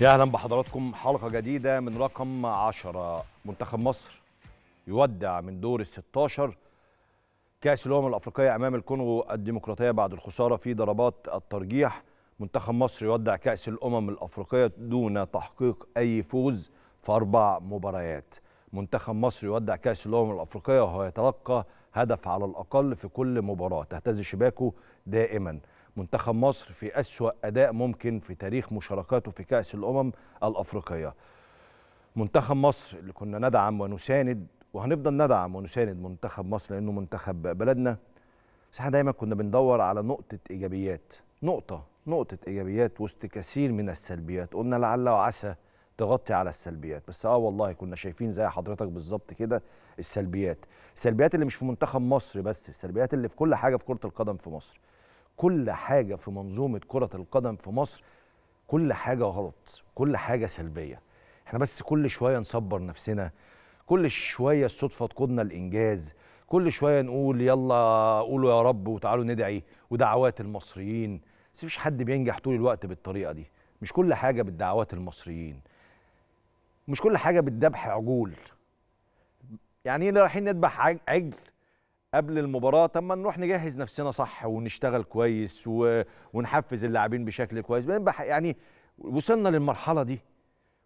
يا اهلا بحضراتكم حلقه جديده من رقم 10 منتخب مصر يودع من دور ال 16 كاس الامم الافريقيه امام الكونغو الديمقراطيه بعد الخساره في ضربات الترجيح منتخب مصر يودع كاس الامم الافريقيه دون تحقيق اي فوز في اربع مباريات منتخب مصر يودع كاس الامم الافريقيه وهو يتلقى هدف على الاقل في كل مباراه تهتز شباكه دائما منتخب مصر في أسوأ أداء ممكن في تاريخ مشاركاته في كأس الأمم الأفريقية منتخب مصر اللي كنا ندعم ونساند وهنفضل ندعم ونساند منتخب مصر لأنه منتخب بلدنا بس احنا دايما كنا بندور على نقطة إيجابيات نقطة نقطة إيجابيات وسط كثير من السلبيات قلنا لعل وعسى تغطي على السلبيات بس اه والله كنا شايفين زي حضرتك بالظبط كده السلبيات السلبيات اللي مش في منتخب مصر بس السلبيات اللي في كل حاجه في كره القدم في مصر كل حاجه في منظومه كره القدم في مصر كل حاجه غلط كل حاجه سلبيه احنا بس كل شويه نصبر نفسنا كل شويه الصدفه تقودنا الانجاز كل شويه نقول يلا قولوا يا رب وتعالوا ندعي ودعوات المصريين بس مفيش حد بينجح طول الوقت بالطريقه دي مش كل حاجه بالدعوات المصريين مش كل حاجه بالذبح عجول يعني ايه رايحين نذبح عجل قبل المباراه طب ما نروح نجهز نفسنا صح ونشتغل كويس و... ونحفز اللاعبين بشكل كويس يعني وصلنا للمرحله دي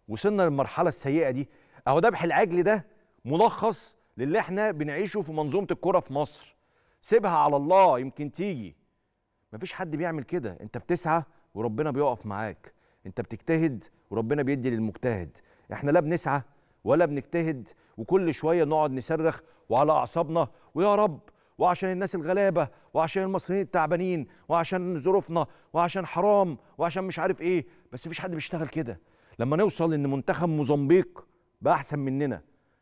وصلنا للمرحله السيئه دي اهو ذبح العجل ده ملخص للي احنا بنعيشه في منظومه الكره في مصر سيبها على الله يمكن تيجي مفيش حد بيعمل كده انت بتسعى وربنا بيقف معاك انت بتجتهد وربنا بيدي للمجتهد احنا لا بنسعى ولا بنجتهد وكل شويه نقعد نصرخ وعلى اعصابنا ويا رب وعشان الناس الغلابه وعشان المصريين التعبانين وعشان ظروفنا وعشان حرام وعشان مش عارف ايه بس مفيش حد بيشتغل كده لما نوصل ان منتخب موزمبيق بقى احسن مننا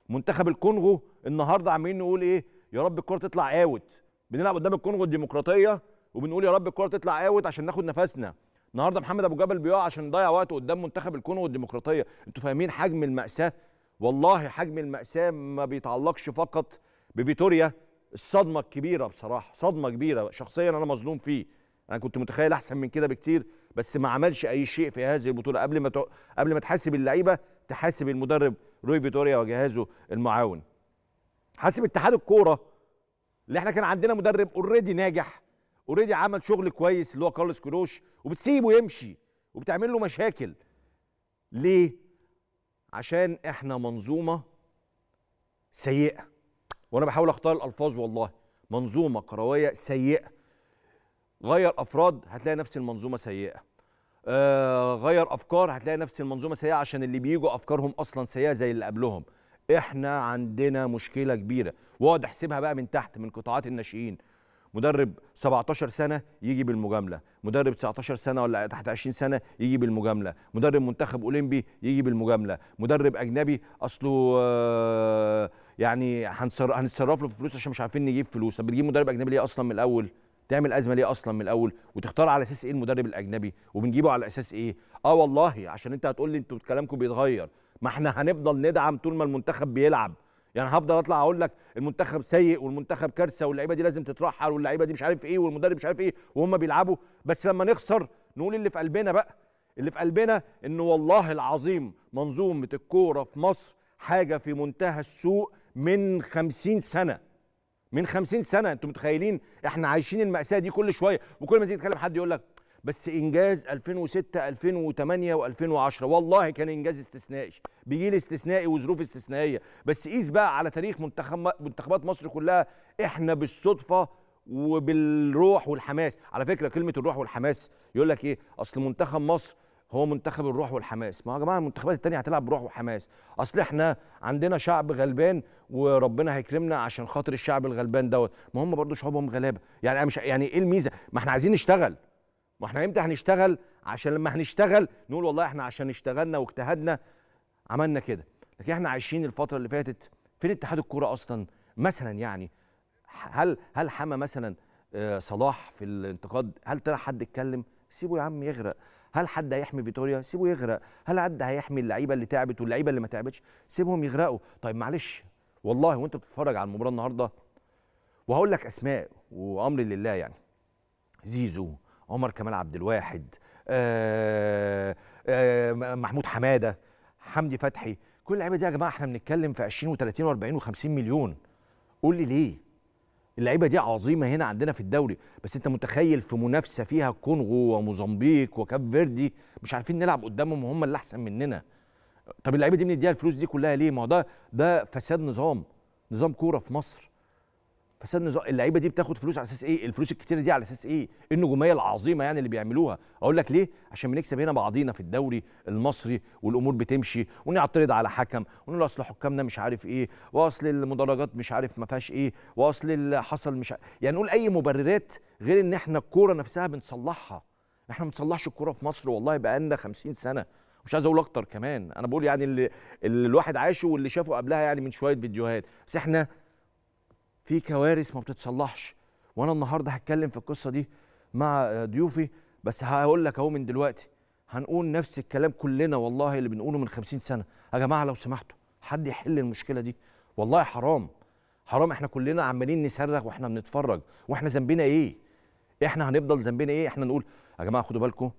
منتخب الكونغو النهارده عمالين نقول ايه يا رب الكره تطلع اوت بنلعب قدام الكونغو الديمقراطيه وبنقول يا رب الكره تطلع اوت عشان ناخد نفسنا النهارده محمد ابو جبل بيقع عشان يضيع وقته قدام منتخب الكونغو الديمقراطيه انتوا فاهمين حجم الماساه والله حجم المأساة ما بيتعلقش فقط بفيتوريا الصدمة الكبيرة بصراحة صدمة كبيرة شخصيا أنا مظلوم فيه أنا كنت متخيل أحسن من كده بكتير بس ما عملش أي شيء في هذه البطولة قبل ما ت... قبل ما تحاسب اللعيبة تحاسب المدرب روي فيتوريا وجهازه المعاون حاسب اتحاد الكورة اللي احنا كان عندنا مدرب اوريدي ناجح اوريدي عمل شغل كويس اللي هو كارلوس كروش وبتسيبه يمشي وبتعمل له مشاكل ليه؟ عشان احنا منظومه سيئه وانا بحاول اختار الالفاظ والله منظومه قرويه سيئه غير افراد هتلاقي نفس المنظومه سيئه آه غير افكار هتلاقي نفس المنظومه سيئه عشان اللي بيجوا افكارهم اصلا سيئه زي اللي قبلهم احنا عندنا مشكله كبيره واقعد احسبها بقى من تحت من قطاعات الناشئين مدرب 17 سنه يجي بالمجامله مدرب 19 سنه ولا تحت 20 سنه يجي بالمجامله مدرب منتخب اولمبي يجي بالمجامله مدرب اجنبي اصله آه، يعني هنتصرف له في فلوس عشان مش عارفين نجيب فلوس طب بتجيب مدرب اجنبي ليه اصلا من الاول تعمل ازمه ليه اصلا من الاول وتختار على اساس ايه المدرب الاجنبي وبنجيبه على اساس ايه اه والله عشان انت هتقول لي انتوا كلامكم بيتغير ما احنا هنفضل ندعم طول ما المنتخب بيلعب يعني هفضل اطلع اقول لك المنتخب سيء والمنتخب كارثه واللعيبه دي لازم تترحل واللعيبه دي مش عارف ايه والمدرب مش عارف ايه وهم بيلعبوا بس لما نخسر نقول اللي في قلبنا بقى اللي في قلبنا ان والله العظيم منظومه الكوره في مصر حاجه في منتهى السوء من خمسين سنه من خمسين سنه انتم متخيلين احنا عايشين الماساه دي كل شويه وكل ما تيجي تتكلم حد يقول لك بس انجاز 2006 2008 و2010 والله كان انجاز استثنائي بجيل استثنائي وظروف استثنائيه بس قيس بقى على تاريخ منتخب منتخبات مصر كلها احنا بالصدفه وبالروح والحماس على فكره كلمه الروح والحماس يقول لك ايه اصل منتخب مصر هو منتخب الروح والحماس ما يا جماعه المنتخبات التانية هتلعب بروح وحماس اصل احنا عندنا شعب غلبان وربنا هيكرمنا عشان خاطر الشعب الغلبان دوت ما هم برضه شعوبهم غلابه يعني مش يعني ايه الميزه ما احنا عايزين نشتغل ما احنا امتى هنشتغل عشان لما هنشتغل نقول والله احنا عشان اشتغلنا واجتهدنا عملنا كده لكن احنا عايشين الفتره اللي فاتت فين اتحاد الكوره اصلا مثلا يعني هل هل حمى مثلا آه، صلاح في الانتقاد هل طلع حد اتكلم سيبه يا عم يغرق هل حد هيحمي فيتوريا سيبه يغرق هل حد هيحمي اللعيبه اللي تعبت واللعيبه اللي ما تعبتش سيبهم يغرقوا طيب معلش والله وانت بتتفرج على المباراه النهارده وهقول لك اسماء وامري لله يعني زيزو عمر كمال عبد الواحد آه، آه، محمود حماده حمدي فتحي كل اللعيبه دي يا جماعه احنا بنتكلم في 20 و30 و40 و50 مليون قول لي ليه اللعيبه دي عظيمه هنا عندنا في الدوري بس انت متخيل في منافسه فيها كونغو وموزمبيق وكاب فيردي مش عارفين نلعب قدامهم وهم اللي احسن مننا طب اللعيبه دي بنديها الفلوس دي كلها ليه ما هو ده ده فساد نظام نظام كوره في مصر فساد نظام اللعيبه دي بتاخد فلوس على اساس ايه الفلوس الكتيره دي على اساس ايه النجوميه العظيمه يعني اللي بيعملوها اقول لك ليه عشان بنكسب هنا بعضينا في الدوري المصري والامور بتمشي ونعترض على حكم ونقول اصل حكامنا مش عارف ايه واصل المدرجات مش عارف ما فيهاش ايه واصل اللي حصل مش عارف. يعني نقول اي مبررات غير ان احنا الكوره نفسها بنصلحها احنا ما بنصلحش الكوره في مصر والله بقى لنا 50 سنه مش عايز اقول اكتر كمان انا بقول يعني اللي, اللي الواحد عاشه واللي شافه قبلها يعني من شويه فيديوهات بس احنا في كوارث ما بتتصلحش وانا النهارده هتكلم في القصه دي مع ضيوفي بس هقول لك اهو من دلوقتي هنقول نفس الكلام كلنا والله اللي بنقوله من 50 سنه يا جماعه لو سمحتوا حد يحل المشكله دي والله حرام حرام احنا كلنا عمالين نصرخ واحنا بنتفرج واحنا ذنبنا ايه احنا هنفضل ذنبنا ايه احنا نقول يا جماعه خدوا بالكم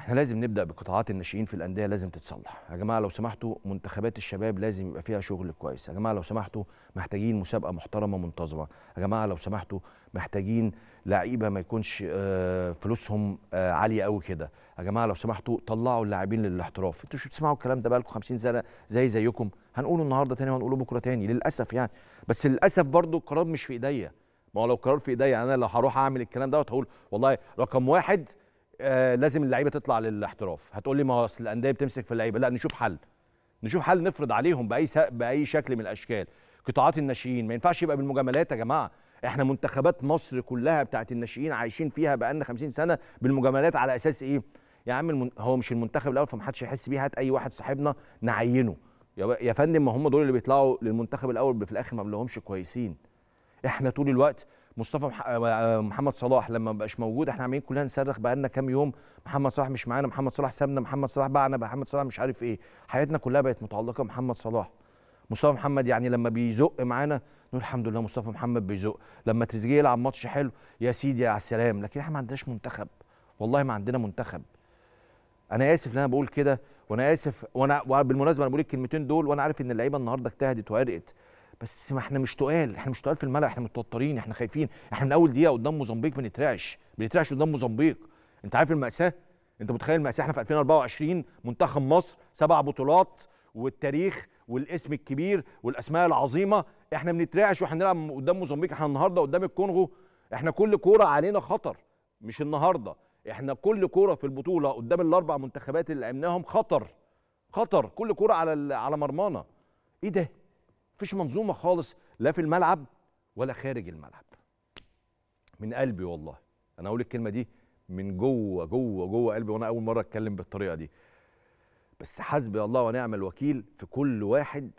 احنا لازم نبدا بقطاعات الناشئين في الانديه لازم تتصلح يا جماعه لو سمحتوا منتخبات الشباب لازم يبقى فيها شغل كويس يا جماعه لو سمحتوا محتاجين مسابقه محترمه منتظمه يا جماعه لو سمحتوا محتاجين لعيبه ما يكونش آه، فلوسهم آه، عاليه قوي كده يا جماعه لو سمحتوا طلعوا اللاعبين للاحتراف انتوا مش بتسمعوا الكلام ده بقالكم 50 سنه زي زيكم هنقوله النهارده تاني وهنقوله بكره تاني للاسف يعني بس للاسف برضو القرار مش في ايديا ما هو لو القرار في ايديا يعني انا لو هروح اعمل الكلام ده هقول والله رقم واحد آه لازم اللعيبه تطلع للاحتراف هتقول لي ما اصل الانديه بتمسك في اللعيبه لا نشوف حل نشوف حل نفرض عليهم باي باي شكل من الاشكال قطاعات الناشئين ما ينفعش يبقى بالمجاملات يا جماعه احنا منتخبات مصر كلها بتاعت الناشئين عايشين فيها بقالنا 50 سنه بالمجاملات على اساس ايه يا عم المن... هو مش المنتخب الاول فمحدش يحس بيه هات اي واحد صاحبنا نعينه يا فندم ما هم دول اللي بيطلعوا للمنتخب الاول في الاخر ما بلهمش كويسين احنا طول الوقت مصطفى آه، آه، آه، محمد صلاح لما بقاش موجود احنا عمالين كلنا نصرخ بقالنا كام يوم محمد صلاح مش معانا محمد صلاح سابنا محمد صلاح بعنا محمد صلاح مش عارف ايه حياتنا كلها بقت متعلقه بمحمد صلاح مصطفى محمد يعني لما بيزق معانا نقول الحمد لله مصطفى محمد بيزق لما تريزيجيه يلعب ماتش حلو يا سيدي على السلام لكن احنا ما عندناش منتخب والله ما عندنا منتخب انا اسف ان انا بقول كده وانا اسف وانا بالمناسبه انا بقول الكلمتين دول وانا عارف ان اللعيبه النهارده اجتهدت وعرقت بس ما احنا مش تقال احنا مش تقال في الملعب احنا متوترين احنا خايفين احنا من اول دقيقه قدام موزمبيق بنترعش بنترعش قدام موزمبيق انت عارف المأساة انت متخيل المأساة احنا في 2024 منتخب مصر سبع بطولات والتاريخ والاسم الكبير والاسماء العظيمه احنا بنترعش واحنا بنلعب قدام موزمبيق احنا النهارده قدام الكونغو احنا كل كوره علينا خطر مش النهارده احنا كل كوره في البطوله قدام الاربع منتخبات اللي لعبناهم خطر خطر كل كوره على على مرمانا ايه ده مفيش منظومه خالص لا في الملعب ولا خارج الملعب من قلبي والله انا اقول الكلمه دي من جوه جوه جوه قلبي وانا اول مره اتكلم بالطريقه دي بس حسبي الله ونعم الوكيل في كل واحد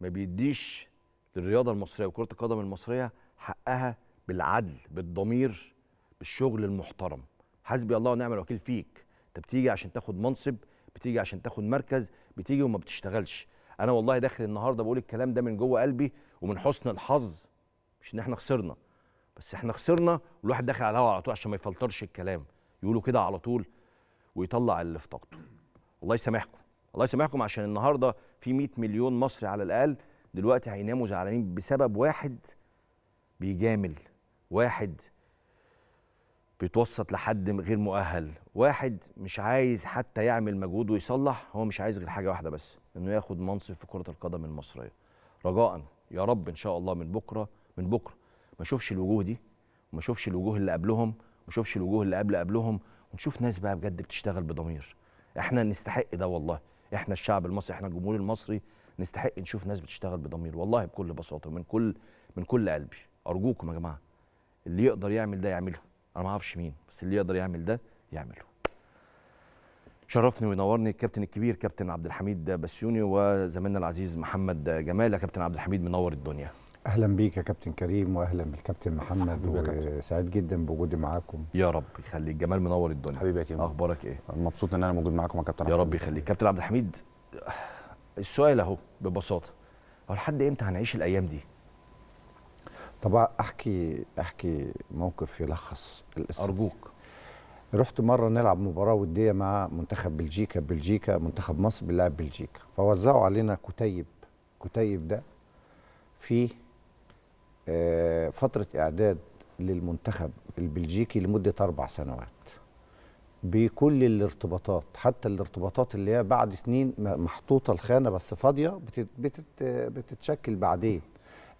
ما بيديش للرياضه المصريه وكره القدم المصريه حقها بالعدل بالضمير بالشغل المحترم حسبي الله ونعم الوكيل فيك انت بتيجي عشان تاخد منصب بتيجي عشان تاخد مركز بتيجي وما بتشتغلش انا والله داخل النهارده بقول الكلام ده من جوه قلبي ومن حسن الحظ مش ان احنا خسرنا بس احنا خسرنا والواحد داخل على الهوا على طول عشان ما يفلترش الكلام يقولوا كده على طول ويطلع اللي في طاقته الله يسامحكم الله يسامحكم عشان النهارده في 100 مليون مصري على الاقل دلوقتي هيناموا زعلانين بسبب واحد بيجامل واحد بيتوسط لحد غير مؤهل واحد مش عايز حتى يعمل مجهود ويصلح هو مش عايز غير حاجه واحده بس انه ياخد منصب في كره القدم المصريه رجاء يا رب ان شاء الله من بكره من بكره ما اشوفش الوجوه دي وما اشوفش الوجوه اللي قبلهم وما اشوفش الوجوه اللي قبل قبلهم ونشوف ناس بقى بجد بتشتغل بضمير احنا نستحق ده والله احنا الشعب المصري احنا الجمهور المصري نستحق نشوف ناس بتشتغل بضمير والله بكل بساطه من كل من كل قلبي ارجوكم يا جماعه اللي يقدر يعمل ده يعمله انا ما اعرفش مين بس اللي يقدر يعمل ده يعمله شرفني وينورني الكابتن الكبير كابتن عبد الحميد بسيوني وزميلنا العزيز محمد جمال يا كابتن عبد الحميد منور الدنيا اهلا بيك يا كابتن كريم واهلا بالكابتن محمد وسعيد جدا بوجودي معاكم يا رب يخليك جمال منور الدنيا حبيبي يا كريم اخبارك ايه مبسوط ان انا موجود معاكم يا كابتن يا رب يخليك كابتن عبد الحميد السؤال اهو ببساطه هو لحد امتى هنعيش الايام دي طبعا احكي احكي موقف يلخص القصه ارجوك رحت مره نلعب مباراه وديه مع منتخب بلجيكا بلجيكا منتخب مصر بيلعب بلجيكا فوزعوا علينا كتيب كتيب ده في آه، فتره اعداد للمنتخب البلجيكي لمده اربع سنوات بكل الارتباطات حتى الارتباطات اللي هي بعد سنين محطوطه الخانه بس فاضيه بتتشكل بعدين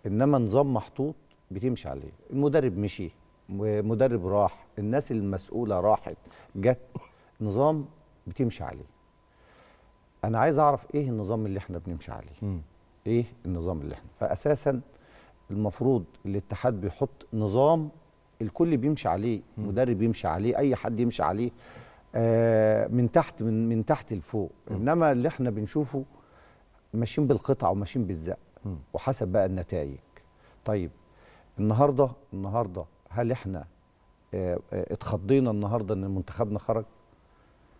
انما نظام محطوط بتمشي عليه المدرب مشي مدرب راح الناس المسؤوله راحت جت نظام بتمشي عليه انا عايز اعرف ايه النظام اللي احنا بنمشي عليه م. ايه النظام اللي احنا فاساسا المفروض الاتحاد بيحط نظام الكل بيمشي عليه م. مدرب يمشي عليه اي حد يمشي عليه آه من تحت من من تحت لفوق انما اللي احنا بنشوفه ماشيين بالقطع وماشيين بالزق وحسب بقى النتائج طيب النهارده النهارده هل احنا آه، آه، اتخضينا النهارده ان منتخبنا خرج؟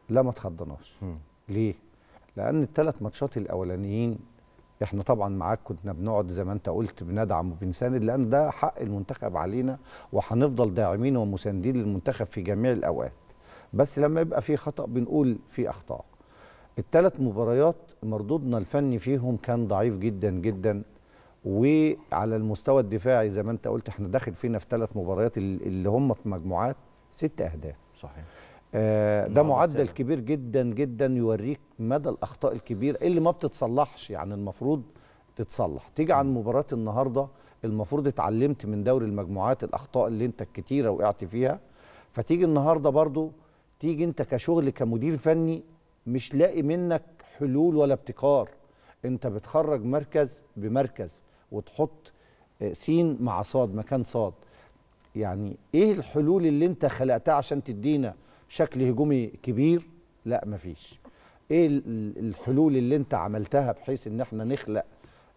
لا ما اتخضناش. ليه؟ لان الثلاث ماتشات الاولانيين احنا طبعا معاك كنا بنقعد زي ما انت قلت بندعم وبنساند لان ده حق المنتخب علينا وهنفضل داعمين ومساندين للمنتخب في جميع الاوقات. بس لما يبقى في خطا بنقول في اخطاء. الثلاث مباريات مردودنا الفني فيهم كان ضعيف جدا جدا وعلى المستوى الدفاعي زي ما انت قلت احنا داخل فينا في ثلاث مباريات اللي هم في مجموعات ست اهداف صحيح آه ده معدل كبير جدا جدا يوريك مدى الاخطاء الكبيره اللي ما بتتصلحش يعني المفروض تتصلح تيجي عن مباراه النهارده المفروض اتعلمت من دوري المجموعات الاخطاء اللي انت الكتيره وقعت فيها فتيجي النهارده برضو تيجي انت كشغل كمدير فني مش لاقي منك حلول ولا ابتكار انت بتخرج مركز بمركز وتحط آه، سين مع صاد مكان صاد يعني ايه الحلول اللي انت خلقتها عشان تدينا شكل هجومي كبير لا مفيش ايه الحلول اللي انت عملتها بحيث ان احنا نخلق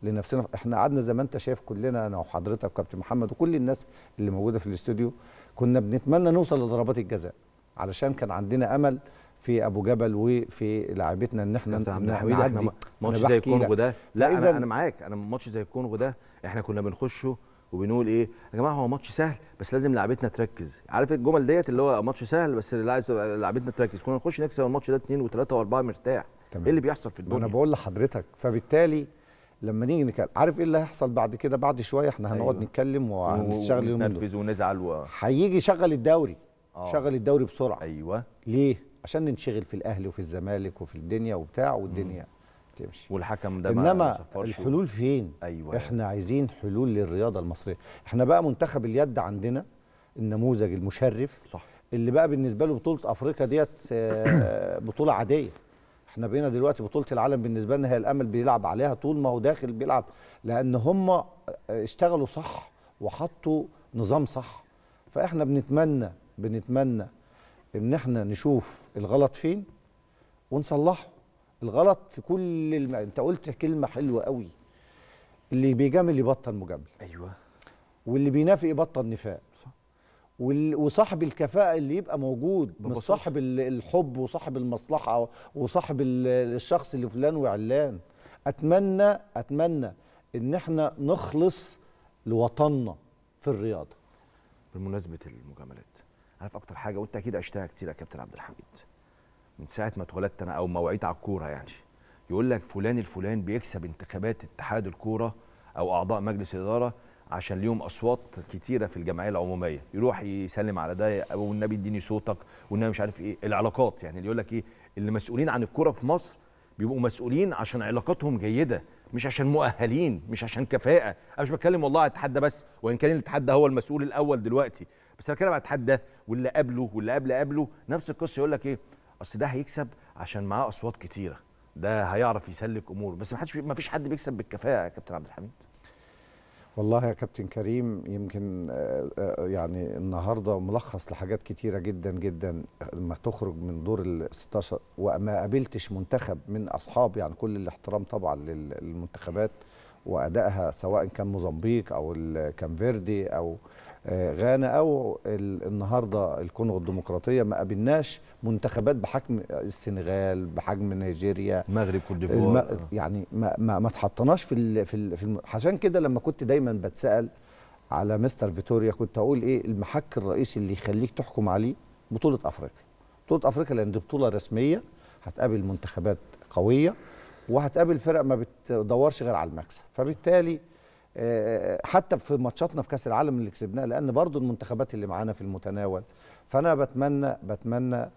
لنفسنا احنا قعدنا زي ما انت شايف كلنا انا وحضرتك وكابتن محمد وكل الناس اللي موجوده في الاستوديو كنا بنتمنى نوصل لضربات الجزاء علشان كان عندنا امل في ابو جبل وفي لعبتنا ان احنا نعدي ماتش زي الكونغو ده لا انا انا معاك انا ماتش زي الكونغو ده احنا كنا بنخشه وبنقول ايه يا جماعه هو ماتش سهل بس لازم لعبتنا تركز عارف الجمل ديت اللي هو ماتش سهل بس لعبتنا تركز كنا نخش نكسب الماتش ده 2 و3 و4 مرتاح تمام. ايه اللي بيحصل في الدنيا انا بقول لحضرتك فبالتالي لما نيجي نتكلم عارف ايه اللي هيحصل بعد كده بعد شويه احنا هنقعد أيوة. نتكلم وهنشتغل وننفذ ونزعل و... هيجي شغل الدوري آه. شغل الدوري بسرعه ايوه ليه عشان ننشغل في الاهلي وفي الزمالك وفي الدنيا وبتاع والدنيا مم. تمشي والحكم ده انما الحلول فين أيوة. احنا عايزين حلول للرياضه المصريه احنا بقى منتخب اليد عندنا النموذج المشرف صح اللي بقى بالنسبه له بطوله افريقيا ديت آه، بطوله عاديه احنا بقينا دلوقتي بطوله العالم بالنسبه لنا هي الامل بيلعب عليها طول ما هو داخل بيلعب لان هم آه، اشتغلوا صح وحطوا نظام صح فاحنا بنتمنى بنتمنى ان احنا نشوف الغلط فين ونصلحه الغلط في كل الم... انت قلت كلمه حلوه قوي اللي بيجامل يبطل مجامله ايوه واللي بينافق يبطل نفاق وال... وصاحب الكفاءه اللي يبقى موجود مش صاحب الحب وصاحب المصلحه وصاحب الشخص اللي فلان وعلان اتمنى اتمنى ان احنا نخلص لوطننا في الرياضه بمناسبه المجاملات عارف اكتر حاجه وانت اكيد عشتها كتير يا كابتن عبد الحميد من ساعه ما اتولدت انا او ما وعيت على الكوره يعني يقول لك فلان الفلان بيكسب انتخابات اتحاد الكوره او اعضاء مجلس الاداره عشان ليهم اصوات كتيره في الجمعيه العموميه يروح يسلم على ده او النبي اديني صوتك والنبي مش عارف ايه العلاقات يعني اللي يقول لك ايه اللي مسؤولين عن الكوره في مصر بيبقوا مسؤولين عشان علاقاتهم جيده مش عشان مؤهلين مش عشان كفاءه انا مش بتكلم والله على الاتحاد ده بس وان كان الاتحاد ده هو المسؤول الاول دلوقتي بس لو كده ده واللي قبله واللي قبل قبله نفس القصه يقول لك ايه اصل ده هيكسب عشان معاه اصوات كتيره ده هيعرف يسلك اموره بس ما حدش ما فيش حد بيكسب بالكفاءه يا كابتن عبد الحميد والله يا كابتن كريم يمكن آه، آه، يعني النهارده ملخص لحاجات كتيره جدا جدا لما تخرج من دور ال 16 وما قابلتش منتخب من اصحاب يعني كل الاحترام طبعا للمنتخبات وادائها سواء كان موزمبيق او كان فيردي او غانا او النهارده الكونغو الديمقراطيه ما قابلناش منتخبات بحجم السنغال بحجم نيجيريا المغرب كوت الم... آه. يعني ما ما, ما اتحطناش في ال في, ال في الم... عشان كده لما كنت دايما بتسال على مستر فيتوريا كنت اقول ايه المحك الرئيسي اللي يخليك تحكم عليه بطوله افريقيا بطوله افريقيا لان دي بطوله رسميه هتقابل منتخبات قويه وهتقابل فرق ما بتدورش غير على المكسب فبالتالي حتى في ماتشاتنا في كاس العالم اللي كسبناه لان برضو المنتخبات اللي معانا في المتناول فانا بتمنى بتمنى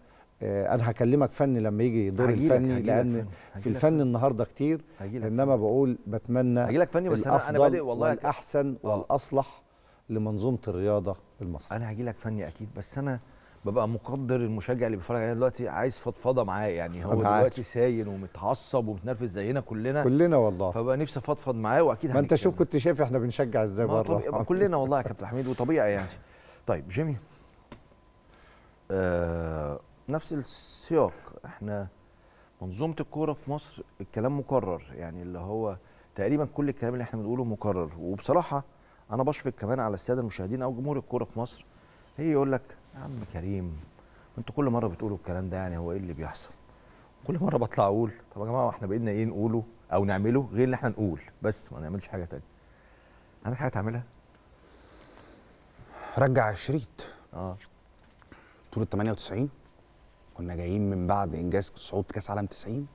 آه، انا هكلمك فني لما يجي دور الفني هجيلك لان هجيلك في الفن النهارده كتير انما بقول بتمنى هجيلك فني بس الافضل انا بادئ والله والاحسن أوه. آه. والاصلح لمنظومه الرياضه المصريه انا هجيلك فني اكيد بس انا ببقى مقدر المشجع اللي بيتفرج علينا دلوقتي عايز فضفضه معاه يعني هو دلوقتي سايل ومتعصب ومتنرفز زينا كلنا كلنا والله فبقى نفسي افضفض معاه واكيد ما انت شوف كنت شايف احنا بنشجع ازاي بره كلنا والله يا كابتن حميد وطبيعي يعني طيب جيمي آه نفس السياق احنا منظومه الكوره في مصر الكلام مكرر يعني اللي هو تقريبا كل الكلام اللي احنا بنقوله مكرر وبصراحه انا بشفق كمان على الساده المشاهدين او جمهور الكوره في مصر هي يقول لك يا عم كريم انتوا كل مره بتقولوا الكلام ده يعني هو ايه اللي بيحصل كل مره بطلع اقول طب يا جماعه احنا بقينا ايه نقوله او نعمله غير اللي احنا نقول بس ما نعملش حاجه تانية عندك حاجه تعملها رجع الشريط اه طول ال 98 كنا جايين من بعد انجاز صعود كاس عالم 90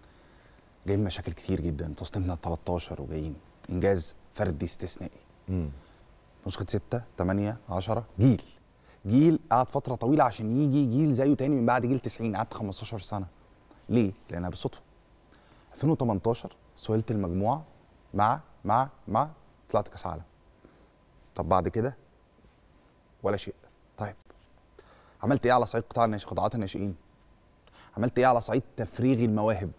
جايين مشاكل كتير جدا تصنيفنا 13 وجايين انجاز فردي استثنائي امم نسخه 6 8 10 جيل جيل قعد فتره طويله عشان يجي جيل زيه تاني من بعد جيل 90 قعدت 15 سنه ليه لانها بالصدفه 2018 سهلت المجموعه مع مع مع طلعت كاس عالم طب بعد كده ولا شيء طيب عملت ايه على صعيد قطاع الناشئ قطاعات الناشئين عملت ايه على صعيد تفريغ المواهب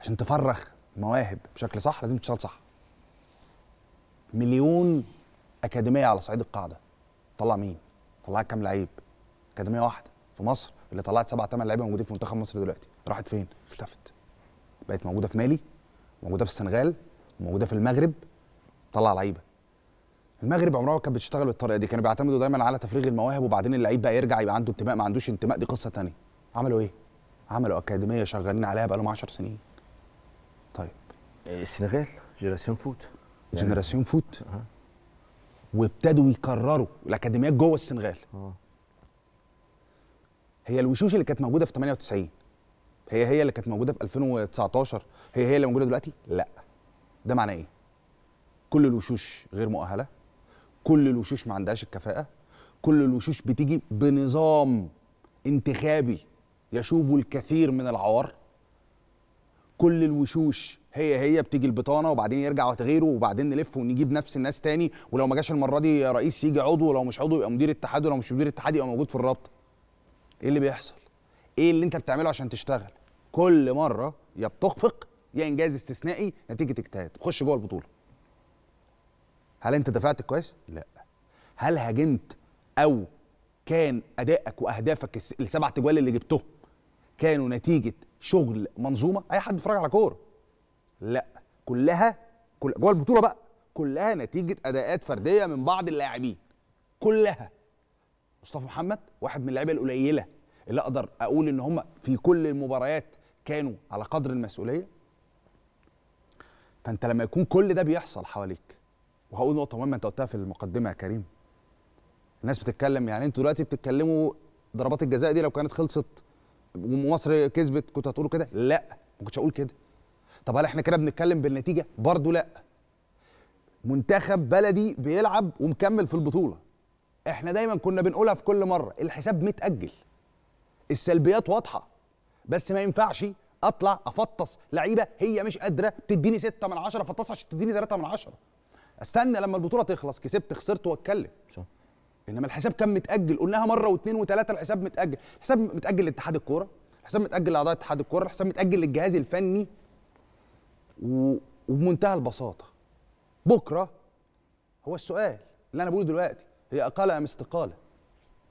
عشان تفرغ مواهب بشكل صح لازم تشتغل صح مليون اكاديميه على صعيد القاعده طلع مين طلعت كام لعيب؟ اكاديميه واحده في مصر اللي طلعت سبع ثمان لعيبه موجودين في منتخب مصر دلوقتي راحت فين؟ اختفت بقت موجوده في مالي موجوده في السنغال موجوده في المغرب طلع لعيبه المغرب عمرها كانت بتشتغل بالطريقه دي كانوا بيعتمدوا دايما على تفريغ المواهب وبعدين اللعيب بقى يرجع يبقى عنده انتماء ما عندوش انتماء دي قصه ثانيه عملوا ايه عملوا اكاديميه شغالين عليها بقالهم 10 سنين طيب السنغال جيراسيون فوت جينيراسيون فوت وابتدوا يكرروا الاكاديميات جوه السنغال آه. هي الوشوش اللي كانت موجوده في 98 هي هي اللي كانت موجوده في 2019 هي هي اللي موجوده دلوقتي لا ده معناه ايه كل الوشوش غير مؤهله كل الوشوش ما عندهاش الكفاءه كل الوشوش بتيجي بنظام انتخابي يشوب الكثير من العوار كل الوشوش هي هي بتيجي البطانه وبعدين يرجع وتغيره وبعدين نلف ونجيب نفس الناس تاني ولو ما جاش المره دي رئيس يجي عضو ولو مش عضو يبقى مدير اتحاد ولو مش مدير اتحاد يبقى موجود في الرابطه. ايه اللي بيحصل؟ ايه اللي انت بتعمله عشان تشتغل؟ كل مره يا بتخفق يا انجاز استثنائي نتيجه اجتهاد، خش جوه البطوله. هل انت دفعت كويس؟ لا. هل هاجمت او كان ادائك واهدافك السبع تجوال اللي جبتهم كانوا نتيجه شغل منظومه اي حد بيتفرج على كوره لا كلها كل جوه البطوله بقى كلها نتيجه اداءات فرديه من بعض اللاعبين كلها مصطفى محمد واحد من اللعيبه القليله اللي اقدر اقول ان هم في كل المباريات كانوا على قدر المسؤوليه فانت لما يكون كل ده بيحصل حواليك وهقول نقطه مهمه انت قلتها في المقدمه يا كريم الناس بتتكلم يعني انتوا دلوقتي بتتكلموا ضربات الجزاء دي لو كانت خلصت ومصر كسبت كنت هتقولوا كده لا ما كنتش هقول كده طب هل احنا كده بنتكلم بالنتيجه برضو لا منتخب بلدي بيلعب ومكمل في البطوله احنا دايما كنا بنقولها في كل مره الحساب متاجل السلبيات واضحه بس ما ينفعش اطلع افطس لعيبه هي مش قادره تديني 6 من 10 فطس عشان تديني 3 من 10 استنى لما البطوله تخلص كسبت خسرت واتكلم صح انما الحساب كان متاجل قلناها مره واثنين وثلاثه الحساب متاجل الحساب متاجل لاتحاد الكوره الحساب متاجل لاعضاء اتحاد الكوره الحساب متاجل للجهاز الفني و... وبمنتهى البساطه بكره هو السؤال اللي انا بقوله دلوقتي هي اقاله ام استقاله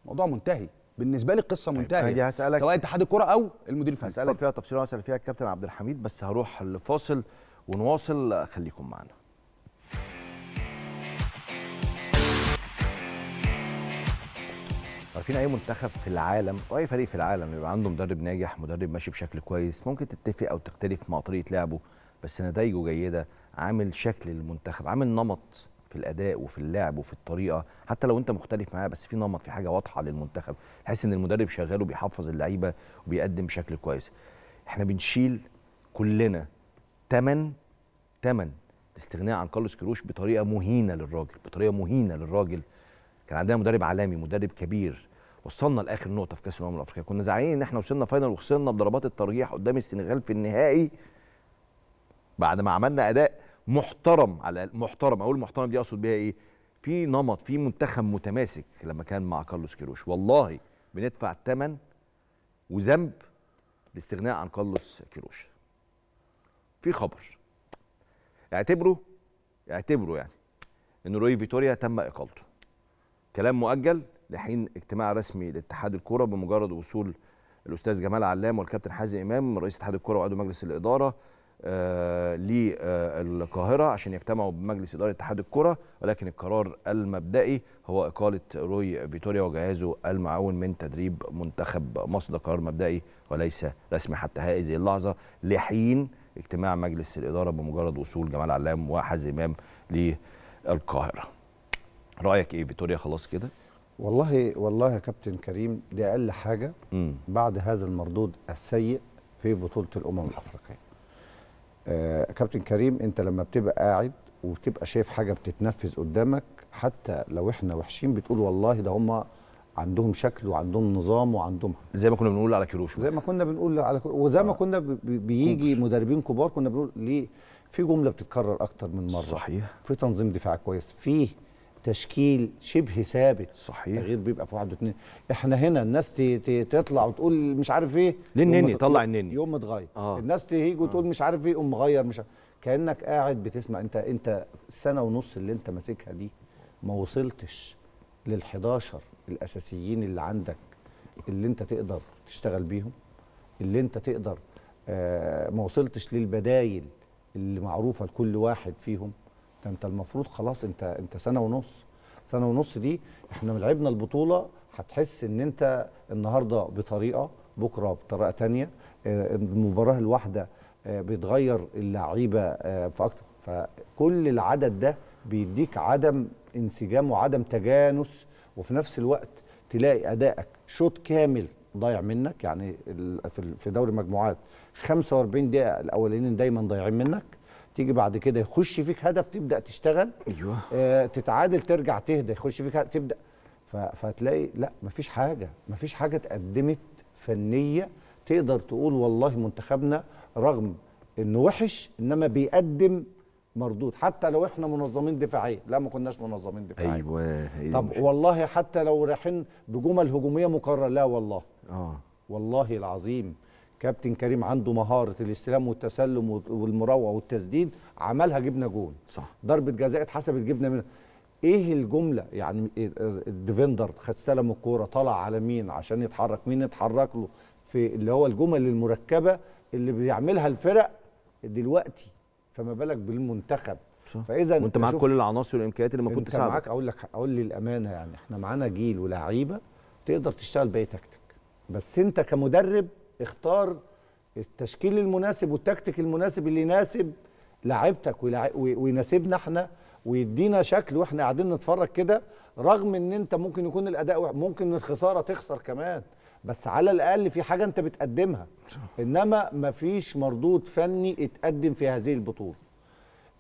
الموضوع منتهي بالنسبه لي القصه طيب، منتهيه دي هسألك سواء اتحاد الكوره او المدير الفني هسالك فيها تفصيلا هسال فيها الكابتن عبد الحميد بس هروح لفاصل ونواصل خليكم معنا عارفين اي منتخب في العالم او اي فريق في العالم يبقى عنده مدرب ناجح مدرب ماشي بشكل كويس ممكن تتفق او تختلف مع طريقه لعبه بس نتائجه جيده عامل شكل المنتخب عامل نمط في الاداء وفي اللعب وفي الطريقه حتى لو انت مختلف معاه بس في نمط في حاجه واضحه للمنتخب تحس ان المدرب شغال وبيحفظ اللعيبه وبيقدم بشكل كويس احنا بنشيل كلنا تمن تمن الاستغناء عن كارلوس كروش بطريقه مهينه للراجل بطريقه مهينه للراجل كان عندنا مدرب عالمي مدرب كبير وصلنا لاخر نقطه في كاس الامم الافريقيه كنا زعلانين ان احنا وصلنا فاينل وخسرنا بضربات الترجيح قدام السنغال في النهائي بعد ما عملنا اداء محترم على محترم اقول محترم دي اقصد بيها ايه في نمط في منتخب متماسك لما كان مع كارلوس كيروش والله بندفع ثمن وذنب الاستغناء عن كارلوس كيروش في خبر اعتبروا اعتبروا يعني ان روي فيتوريا تم اقالته كلام مؤجل لحين اجتماع رسمي لاتحاد الكوره بمجرد وصول الاستاذ جمال علام والكابتن حازم امام رئيس اتحاد الكوره وعضو مجلس الاداره آه، للقاهره آه، عشان يجتمعوا بمجلس اداره اتحاد الكره ولكن القرار المبدئي هو اقاله روي فيتوريا وجهازه المعاون من تدريب منتخب مصر ده قرار مبدئي وليس رسمي حتى هذه اللحظه لحين اجتماع مجلس الاداره بمجرد وصول جمال علام وحازم امام للقاهره رايك ايه فيتوريا خلاص كده والله والله يا كابتن كريم دي اقل حاجه مم. بعد هذا المردود السيء في بطوله الامم الافريقيه آه كابتن كريم انت لما بتبقى قاعد وبتبقى شايف حاجه بتتنفذ قدامك حتى لو احنا وحشين بتقول والله ده هم عندهم شكل وعندهم نظام وعندهم زي ما كنا بنقول على كيروش زي ما كنا بنقول على كيروش وزي ما آه. كنا بيجي مدربين كبار كنا بنقول ليه في جمله بتتكرر اكتر من مره صحيح في تنظيم دفاع كويس في تشكيل شبه ثابت صحيح التغيير بيبقى في واحد واثنين احنا هنا الناس تطلع وتقول مش عارف ايه للنني طلع النني يوم متغير آه. الناس تيجي آه. وتقول آه. مش عارف ايه قوم مغير مش عارف. كانك قاعد بتسمع انت انت السنه ونص اللي انت ماسكها دي ما وصلتش لل11 الاساسيين اللي عندك اللي انت تقدر تشتغل بيهم اللي انت تقدر آه ما وصلتش للبدايل اللي معروفه لكل واحد فيهم ده انت المفروض خلاص انت انت سنه ونص سنه ونص دي احنا لعبنا البطوله هتحس ان انت النهارده بطريقه بكره بطريقه تانية آه، المباراه الواحده آه، بيتغير اللعيبه آه، في اكتر فكل العدد ده بيديك عدم انسجام وعدم تجانس وفي نفس الوقت تلاقي ادائك شوط كامل ضايع منك يعني في دوري المجموعات 45 دقيقه الاولانيين دايما ضايعين منك تيجي بعد كده يخش فيك هدف تبدا تشتغل ايوه آه تتعادل ترجع تهدى يخش فيك هدف تبدا فتلاقي لا مفيش حاجه مفيش حاجه اتقدمت فنيه تقدر تقول والله منتخبنا رغم انه وحش انما بيقدم مردود حتى لو احنا منظمين دفاعيا لا ما كناش منظمين دفاعيا ايوه طب مش. والله حتى لو رايحين بجمل هجوميه مكرره لا والله اه والله العظيم كابتن كريم عنده مهاره الاستلام والتسلم والمروع والتسديد عملها جبنا جون صح ضربه جزاء اتحسبت جبنا منها ايه الجمله يعني إيه، الديفندر استلم الكوره طلع على مين عشان يتحرك مين اتحرك له في اللي هو الجمل المركبه اللي بيعملها الفرق دلوقتي فما بالك بالمنتخب فاذا وانت معاك كل العناصر والامكانيات اللي المفروض تساعدك معاك اقول لك اقول للامانه يعني احنا معانا جيل ولاعيبه تقدر تشتغل باي تكتيك بس انت كمدرب اختار التشكيل المناسب والتكتيك المناسب اللي يناسب لاعبتك ويناسبنا احنا ويدينا شكل واحنا قاعدين نتفرج كده رغم ان انت ممكن يكون الاداء ممكن الخساره تخسر كمان بس على الاقل في حاجه انت بتقدمها انما مفيش مردود فني اتقدم في هذه البطوله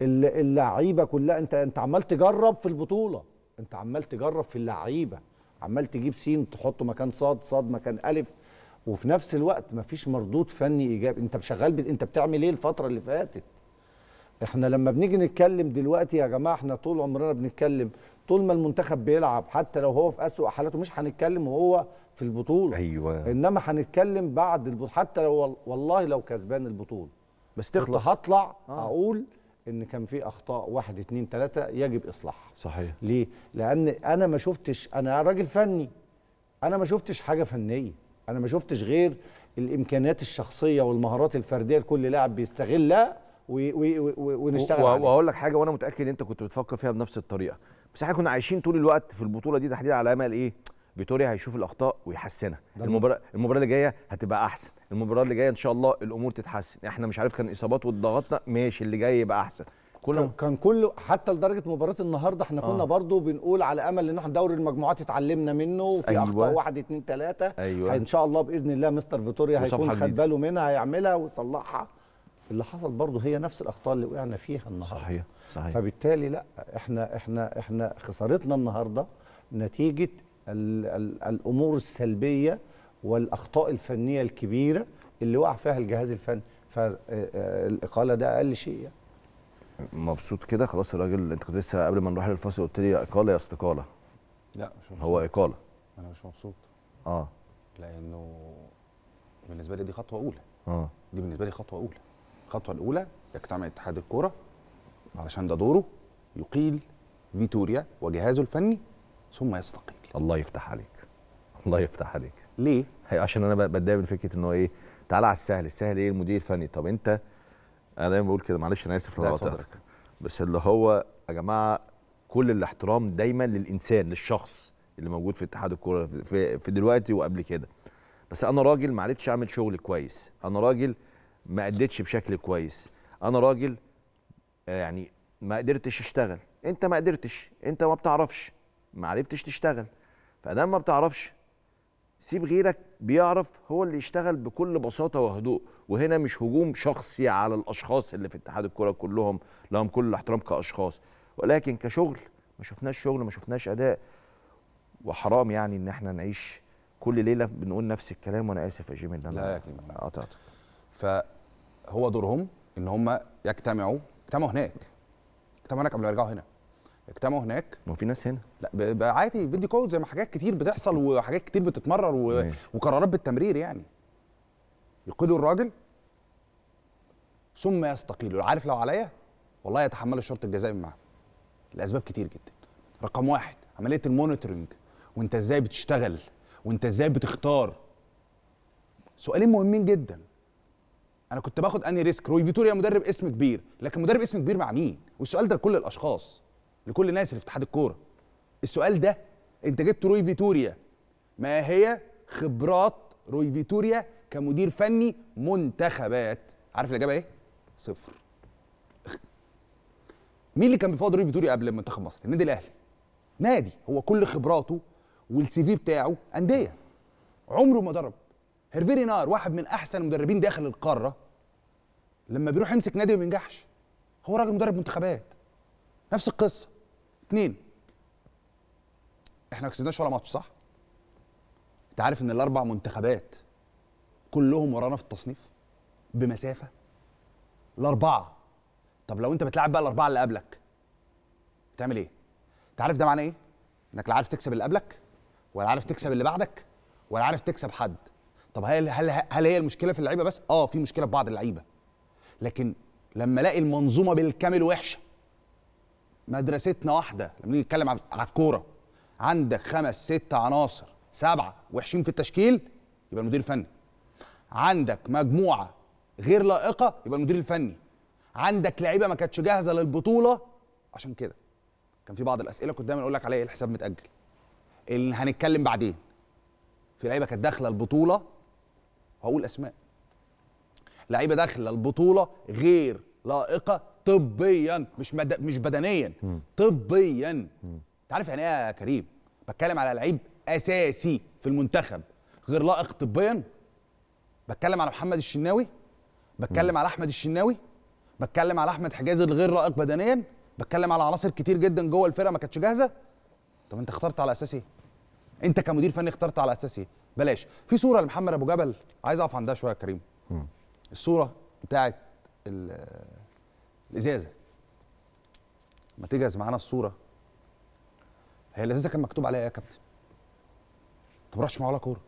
اللعيبه كلها انت انت عمال تجرب في البطوله انت عمال تجرب في اللعيبه عمال تجيب سين تحطه مكان صاد صاد مكان الف وفي نفس الوقت مفيش مردود فني ايجابي انت شغال ب... انت بتعمل ايه الفتره اللي فاتت احنا لما بنيجي نتكلم دلوقتي يا جماعه احنا طول عمرنا بنتكلم طول ما المنتخب بيلعب حتى لو هو في اسوء حالاته مش هنتكلم وهو في البطوله ايوه انما هنتكلم بعد البطولة حتى لو والله لو كسبان البطوله بس تخلص هطلع آه. اقول ان كان في اخطاء واحد اتنين تلاته يجب اصلاحها صحيح ليه؟ لان انا ما شفتش انا راجل فني انا ما شفتش حاجه فنيه انا ما شفتش غير الامكانيات الشخصيه والمهارات الفرديه لكل لاعب بيستغلها ونشتغل عليها واقول لك حاجه وانا متاكد ان انت كنت بتفكر فيها بنفس الطريقه بس احنا كنا عايشين طول الوقت في البطوله دي تحديدا على امل ايه فيتوريا هيشوف الاخطاء ويحسنها المباراه المباراه اللي جايه هتبقى احسن المباراه اللي جايه ان شاء الله الامور تتحسن احنا مش عارف كان اصابات وضغطنا ماشي اللي جاي يبقى احسن كله كان كله حتى لدرجه مباراه النهارده احنا كنا آه. برضو بنقول على امل ان احنا دوري المجموعات اتعلمنا منه في أيوة. اخطاء واحد اتنين ثلاثه أيوة. ان شاء الله باذن الله مستر فيتوريا هيكون خد باله منها هيعملها ويصلحها اللي حصل برضه هي نفس الاخطاء اللي وقعنا فيها النهارده صحيح صحيح فبالتالي لا احنا احنا احنا خسارتنا النهارده نتيجه الـ الـ الامور السلبيه والاخطاء الفنيه الكبيره اللي وقع فيها الجهاز الفني فالاقاله آه، آه، ده اقل شيء يعني. مبسوط كده خلاص الراجل انت كنت لسه قبل ما نروح للفاصل قلت لي يا اقاله يا استقاله لا مش مبسوط هو اقاله انا مش مبسوط اه لانه بالنسبه لي دي خطوه اولى اه دي بالنسبه لي خطوه اولى الخطوه الاولى يجتمع اتحاد الكوره علشان ده دوره يقيل فيتوريا وجهازه الفني ثم يستقيل الله يفتح عليك الله يفتح عليك ليه؟ عشان انا بتضايق من فكره ان هو ايه تعالى على السهل السهل ايه المدير الفني طب انت انا دايما بقول كده معلش انا اسف لو قطعتك بس اللي هو يا جماعه كل الاحترام دايما للانسان للشخص اللي موجود في اتحاد الكوره في, في دلوقتي وقبل كده بس انا راجل ما عرفتش اعمل شغل كويس انا راجل ما اديتش بشكل كويس انا راجل آه، يعني ما قدرتش اشتغل انت ما قدرتش انت ما بتعرفش ما عرفتش تشتغل فادام ما بتعرفش سيب غيرك بيعرف هو اللي يشتغل بكل بساطه وهدوء وهنا مش هجوم شخصي على الاشخاص اللي في اتحاد الكره كلهم لهم كل الاحترام كاشخاص ولكن كشغل ما شفناش شغل ما شفناش اداء وحرام يعني ان احنا نعيش كل ليله بنقول نفس الكلام وانا اسف يا جيم ان انا قطعتك فهو دورهم ان هم يجتمعوا اجتمعوا هناك اجتمعوا هناك قبل ما يرجعوا هنا اجتمعوا هناك ما في ناس هنا لا بقى عادي فيديو كول زي ما حاجات كتير بتحصل وحاجات كتير بتتمرر و... وقرارات بالتمرير يعني يقيدوا الراجل ثم يستقيلوا عارف لو عليا والله يتحملوا الشرط الجزائي معاه لاسباب كتير جدا رقم واحد عمليه المونيتورنج وانت ازاي بتشتغل وانت ازاي بتختار سؤالين مهمين جدا انا كنت باخد اني ريسك روي فيتوريا مدرب اسم كبير لكن مدرب اسم كبير مع مين والسؤال ده لكل الاشخاص لكل اللي في اتحاد الكوره السؤال ده انت جبت روي فيتوريا ما هي خبرات روي فيتوريا كمدير فني منتخبات عارف الاجابه ايه صفر مين اللي كان بيفاوض روي فيتوريا قبل منتخب مصر النادي الاهلي نادي هو كل خبراته والسي في بتاعه انديه عمره ما درب هيرفيري نار واحد من احسن المدربين داخل القاره لما بيروح يمسك نادي ما بينجحش هو راجل مدرب منتخبات نفس القصه اثنين احنا ما كسبناش ولا ماتش صح؟ انت عارف ان الاربع منتخبات كلهم ورانا في التصنيف بمسافه الاربعه طب لو انت بتلعب بقى الاربعه اللي قبلك تعمل ايه؟ انت عارف ده معناه ايه؟ انك لا عارف تكسب اللي قبلك ولا عارف تكسب اللي بعدك ولا عارف تكسب حد طب هل هل هل هي المشكله في اللعيبه بس؟ اه في مشكله في بعض اللعيبه لكن لما الاقي المنظومه بالكامل وحشه مدرستنا واحده لما نيجي نتكلم على الكوره عندك خمس ست عناصر سبعه وحشين في التشكيل يبقى المدير الفني عندك مجموعه غير لائقه يبقى المدير الفني عندك لعيبه ما كانتش جاهزه للبطوله عشان كده كان في بعض الاسئله كنت دايما اقول لك عليها الحساب متاجل اللي هنتكلم بعدين في لعيبه كانت داخله البطوله هقول اسماء لعيبه داخله البطوله غير لائقه طبيا مش مد... مش بدنيا طبيا انت عارف يعني ايه يا كريم بتكلم على لعيب اساسي في المنتخب غير لائق طبيا بتكلم على محمد الشناوي بتكلم على احمد الشناوي بتكلم على احمد حجازي الغير لائق بدنيا بتكلم على عناصر كتير جدا جوه الفرقه ما كانتش جاهزه طب انت اخترت على اساس ايه انت كمدير فني اخترت على اساس ايه بلاش في صوره لمحمد ابو جبل عايز اقف عندها شويه يا كريم الصوره بتاعت الازازه ما تجهز معانا الصوره هي الازازه كان مكتوب عليها ايه يا كابتن؟ انت ما رحتش معاه ولا كوره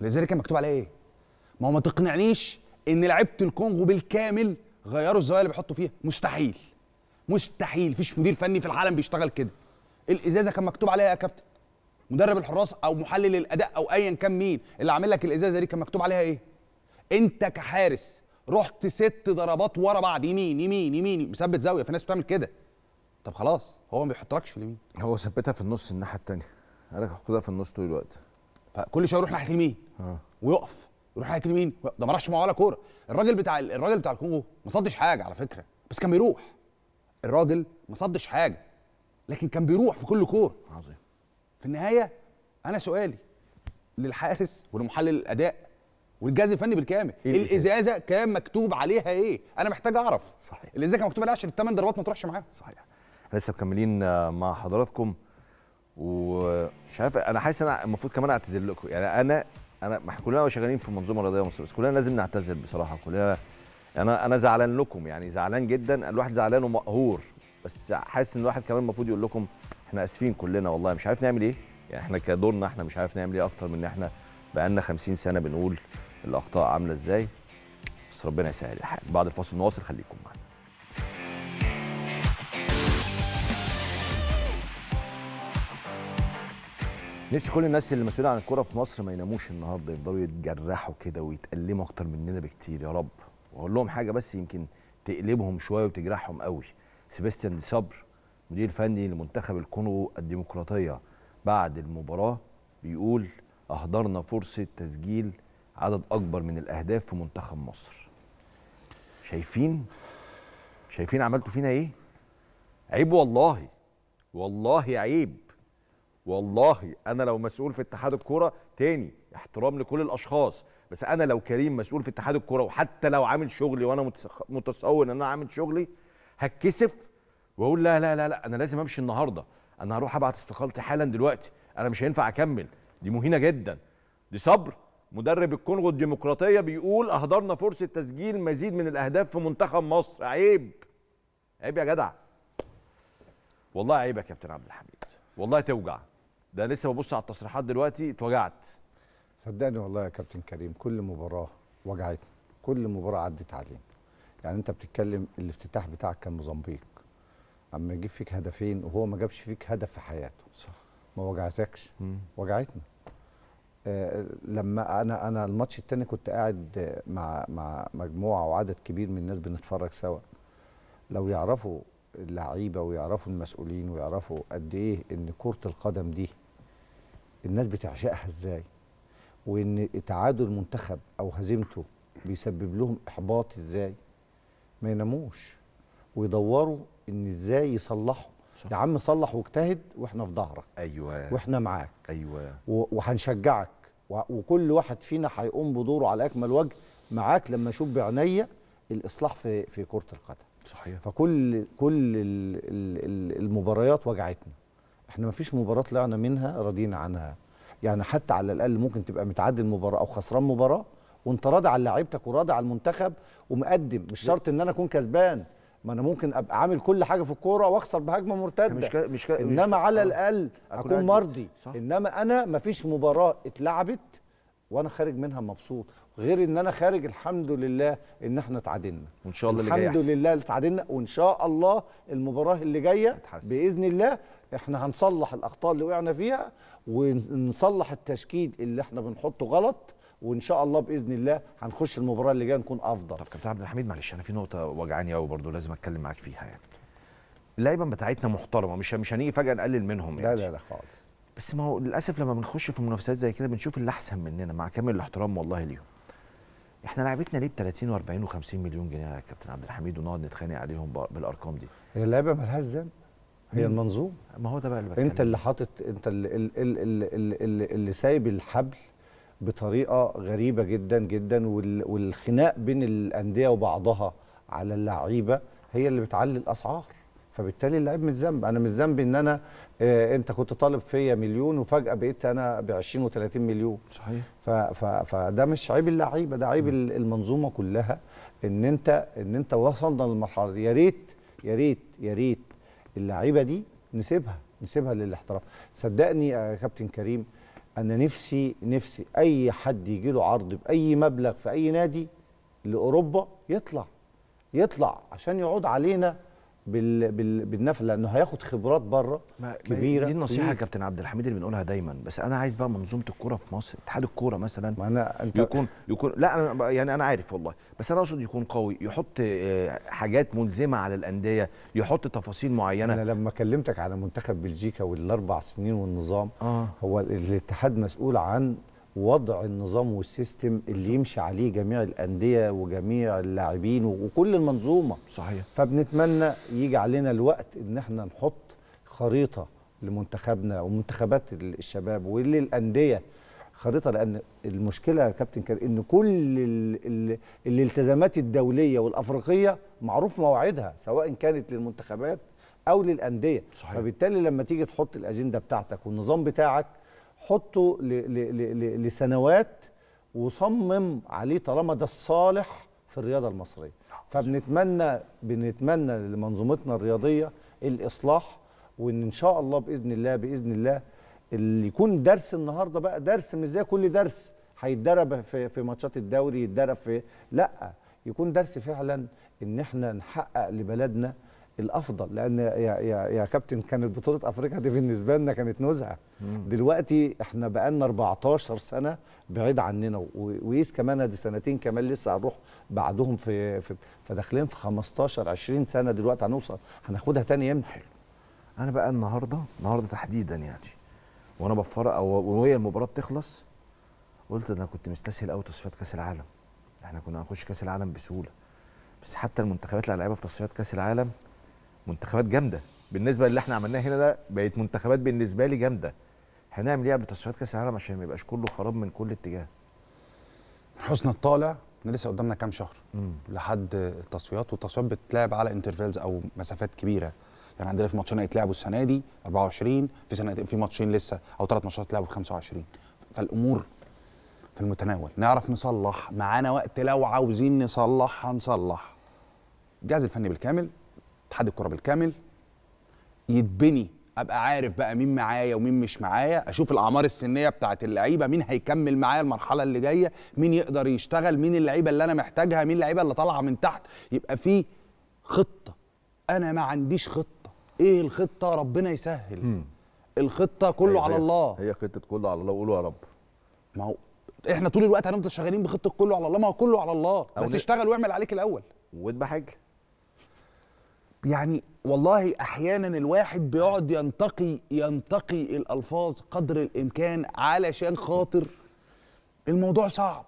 الازازه كان مكتوب عليها ايه؟ ما هو ما تقنعنيش ان لعيبه الكونغو بالكامل غيروا الزوايا اللي بيحطوا فيها مستحيل مستحيل مفيش مدير فني في العالم بيشتغل كده الازازه كان مكتوب عليها إيه يا كابتن مدرب الحراس او محلل الاداء او ايا كان مين اللي عامل لك الازازه دي كان مكتوب عليها ايه انت كحارس رحت ست ضربات ورا بعض يمين يمين يمين مثبت زاويه في ناس بتعمل كده طب خلاص هو ما بيحطلكش في اليمين هو ثبتها في النص الناحيه الثانيه انا خدها في النص طول الوقت فكل شويه يروح ناحيه اليمين آه. ويقف يروح ناحيه اليمين ده ما راحش معاه ولا كوره الراجل بتاع الراجل بتاع الكونغو ما صدش حاجه على فكره بس كان بيروح الراجل ما صدش حاجه لكن كان بيروح في كل كوره عظيم في النهايه انا سؤالي للحارس ولمحلل الاداء والجهاز الفني بالكامل إيه الازازه كان مكتوب عليها ايه انا محتاج اعرف صحيح الازازه كان مكتوب عليها عشان الثمان ضربات ما تروحش معاها صحيح احنا لسه مكملين آه، مع حضراتكم ومش عارف انا حاسس انا المفروض كمان اعتذر لكم يعني انا انا كلنا شغالين في المنظومه الرياضيه المصريه بس كلنا لازم نعتذر بصراحه كلنا انا انا زعلان لكم يعني زعلان جدا الواحد زعلان ومقهور بس حاسس ان الواحد كمان المفروض يقول لكم احنا اسفين كلنا والله مش عارف نعمل ايه يعني احنا كدورنا احنا مش عارف نعمل ايه اكتر من ان احنا بقالنا 50 سنه بنقول الاخطاء عامله ازاي بس ربنا يسهل الحال بعد الفاصل نواصل خليكم معنا نفسي كل الناس اللي مسؤولين عن الكوره في مصر ما يناموش النهارده يفضلوا يتجرحوا كده ويتألموا اكتر مننا بكتير يا رب واقول لهم حاجه بس يمكن تقلبهم شويه وتجرحهم قوي سيباستيان صبر مدير فني لمنتخب الكونغو الديمقراطيه بعد المباراه بيقول اهدرنا فرصه تسجيل عدد اكبر من الاهداف في منتخب مصر شايفين شايفين عملتوا فينا ايه عيب والله والله عيب والله انا لو مسؤول في اتحاد الكوره تاني احترام لكل الاشخاص بس انا لو كريم مسؤول في اتحاد الكوره وحتى لو عامل شغلي وانا متصور ان انا عامل شغلي هتكسف واقول لا لا لا لا انا لازم امشي النهارده انا هروح ابعت استقالتي حالا دلوقتي انا مش هينفع اكمل دي مهينه جدا دي صبر مدرب الكونغو الديمقراطيه بيقول اهدرنا فرصه تسجيل مزيد من الاهداف في منتخب مصر عيب عيب يا جدع والله عيب يا كابتن عبد الحميد والله توجع ده لسه ببص على التصريحات دلوقتي اتوجعت صدقني والله يا كابتن كريم كل مباراه وجعتني كل مباراه عدت علينا يعني انت بتتكلم الافتتاح بتاعك كان موزمبيق اما يجيب فيك هدفين وهو ما جابش فيك هدف في حياته صح ما وجعتكش وجعتنا آه، لما انا انا الماتش الثاني كنت قاعد مع مع مجموعه وعدد كبير من الناس بنتفرج سوا لو يعرفوا اللعيبه ويعرفوا المسؤولين ويعرفوا قد ايه ان كره القدم دي الناس بتعشقها ازاي وان تعادل منتخب او هزيمته بيسبب لهم احباط ازاي ما يناموش ويدوروا ان ازاي يصلحوا يا عم صلح واجتهد واحنا في ظهرك ايوه واحنا معاك ايوه وهنشجعك وكل واحد فينا هيقوم بدوره على اكمل وجه معاك لما اشوف بعينيا الاصلاح في في كره القدم صحيح فكل كل المباريات وجعتنا احنا ما فيش مباراه طلعنا منها راضيين عنها يعني حتى على الاقل ممكن تبقى متعدل مباراه او خسران مباراه وانت راضي على لعيبتك وراضي على المنتخب ومقدم مش شرط ان انا اكون كسبان ما انا ممكن ابقى عامل كل حاجه في الكوره واخسر بهجمه مرتده مش كا... مش كا... انما مش... على آه. الاقل اكون, أكون مرضي صح. انما انا ما فيش مباراه اتلعبت وانا خارج منها مبسوط غير ان انا خارج الحمد لله ان احنا اتعادلنا وان شاء الله اللي جاي الحمد لله اتعادلنا وان شاء الله المباراه اللي جايه باذن الله احنا هنصلح الاخطاء اللي وقعنا فيها ونصلح التشكيل اللي احنا بنحطه غلط وان شاء الله باذن الله هنخش المباراه اللي جايه نكون افضل طب كابتن عبد الحميد معلش انا في نقطه وجعاني قوي برضه لازم اتكلم معاك فيها يعني اللعيبه بتاعتنا محترمه مش مش هنيجي فجاه نقلل منهم يعني لا لا لا خالص بس ما هو للاسف لما بنخش في منافسات زي كده بنشوف اللي احسن مننا مع كامل الاحترام والله ليهم احنا لعبتنا ليه ب 30 و40 و50 مليون جنيه يا كابتن عبد الحميد ونقعد نتخانق عليهم بالارقام دي هي اللعيبه مالهاش ذنب هي المنظومه ما هو ده بقى اللي انت اللي حاطط انت اللي اللي, اللي, اللي, اللي سايب الحبل بطريقه غريبه جدا جدا والخناق بين الانديه وبعضها على اللعيبه هي اللي بتعلي الاسعار فبالتالي اللعيب مش ذنب انا مش ذنبي ان انا آه انت كنت طالب فيا مليون وفجاه بقيت انا ب 20 و30 مليون صحيح ف ف فده مش عيب اللعيبه ده عيب المنظومه كلها ان انت ان انت وصلنا للمرحله دي يا ريت يا ريت يا ريت اللعيبه دي نسيبها نسيبها للاحتراف صدقني يا كابتن كريم انا نفسي نفسي اي حد يجي له عرض باي مبلغ في اي نادي لاوروبا يطلع يطلع عشان يعود علينا بال... بال... بالنفل لانه هياخد خبرات بره كبيره دي النصيحه يا كابتن عبد الحميد اللي بنقولها دايما بس انا عايز بقى منظومه الكوره في مصر اتحاد الكوره مثلا ما أنا أنت... يكون يكون لا انا يعني انا عارف والله بس انا اقصد يكون قوي يحط آه، حاجات ملزمه على الانديه يحط تفاصيل معينه انا لما كلمتك على منتخب بلجيكا والاربع سنين والنظام آه. هو الاتحاد مسؤول عن وضع النظام والسيستم اللي يمشي عليه جميع الانديه وجميع اللاعبين وكل المنظومه صحيح فبنتمنى يجي علينا الوقت ان احنا نحط خريطه لمنتخبنا ومنتخبات الشباب وللانديه خريطه لان المشكله يا كابتن كان ان كل الالتزامات الدوليه والافريقيه معروف مواعيدها سواء كانت للمنتخبات او للانديه صحيح. فبالتالي لما تيجي تحط الاجنده بتاعتك والنظام بتاعك حطه لسنوات وصمم عليه طالما ده الصالح في الرياضه المصريه فبنتمنى بنتمنى لمنظومتنا الرياضيه الاصلاح وان ان شاء الله باذن الله باذن الله اللي يكون درس النهارده بقى درس مش زي كل درس هيتدرب في في ماتشات الدوري يتدرب في لا يكون درس فعلا ان احنا نحقق لبلدنا الافضل لان يا يا يا كابتن كانت بطوله افريقيا دي بالنسبه لنا كانت نزعه دلوقتي احنا بقى لنا 14 سنه بعيد عننا وقيس كمان ادي سنتين كمان لسه هنروح بعدهم في, في فداخلين في 15 20 سنه دلوقتي هنوصل هناخدها تاني امتى انا بقى النهارده النهارده تحديدا يعني وانا بفرق او وهي المباراه بتخلص قلت انا كنت مستسهل قوي تصفيات كاس العالم احنا كنا هنخش كاس العالم بسهوله بس حتى المنتخبات اللي لعبها في تصفيات كاس العالم منتخبات جامده بالنسبه للي احنا عملناه هنا ده بقت منتخبات بالنسبه لي جامده هنعمل ايه قبل تصفيات كاس العالم عشان ما يبقاش كله خراب من كل اتجاه حسن الطالع احنا لسه قدامنا كام شهر مم. لحد التصفيات والتصفيات بتتلعب على انترفيلز او مسافات كبيره يعني عندنا في ماتشين هيتلعبوا السنه دي 24 في سنه في ماتشين لسه او ثلاث ماتشات هيتلعبوا في 25 فالامور في المتناول نعرف نصلح معانا وقت لو عاوزين نصلح هنصلح الجهاز الفني بالكامل اتحاد الكره بالكامل يتبني ابقى عارف بقى مين معايا ومين مش معايا اشوف الاعمار السنيه بتاعه اللعيبه مين هيكمل معايا المرحله اللي جايه مين يقدر يشتغل مين اللعيبه اللي انا محتاجها مين اللعيبه اللي طالعه من تحت يبقى في خطه انا ما عنديش خطه ايه الخطه ربنا يسهل مم. الخطه كله هي على هي الله هي خطه كله على الله قولوا يا رب ما هو احنا طول الوقت هنفضل شغالين بخطه كله على الله ما هو كله على الله بس اشتغل واعمل عليك الاول واذبح حاجه يعني والله احيانا الواحد بيقعد ينتقي ينتقي الالفاظ قدر الامكان علشان خاطر الموضوع صعب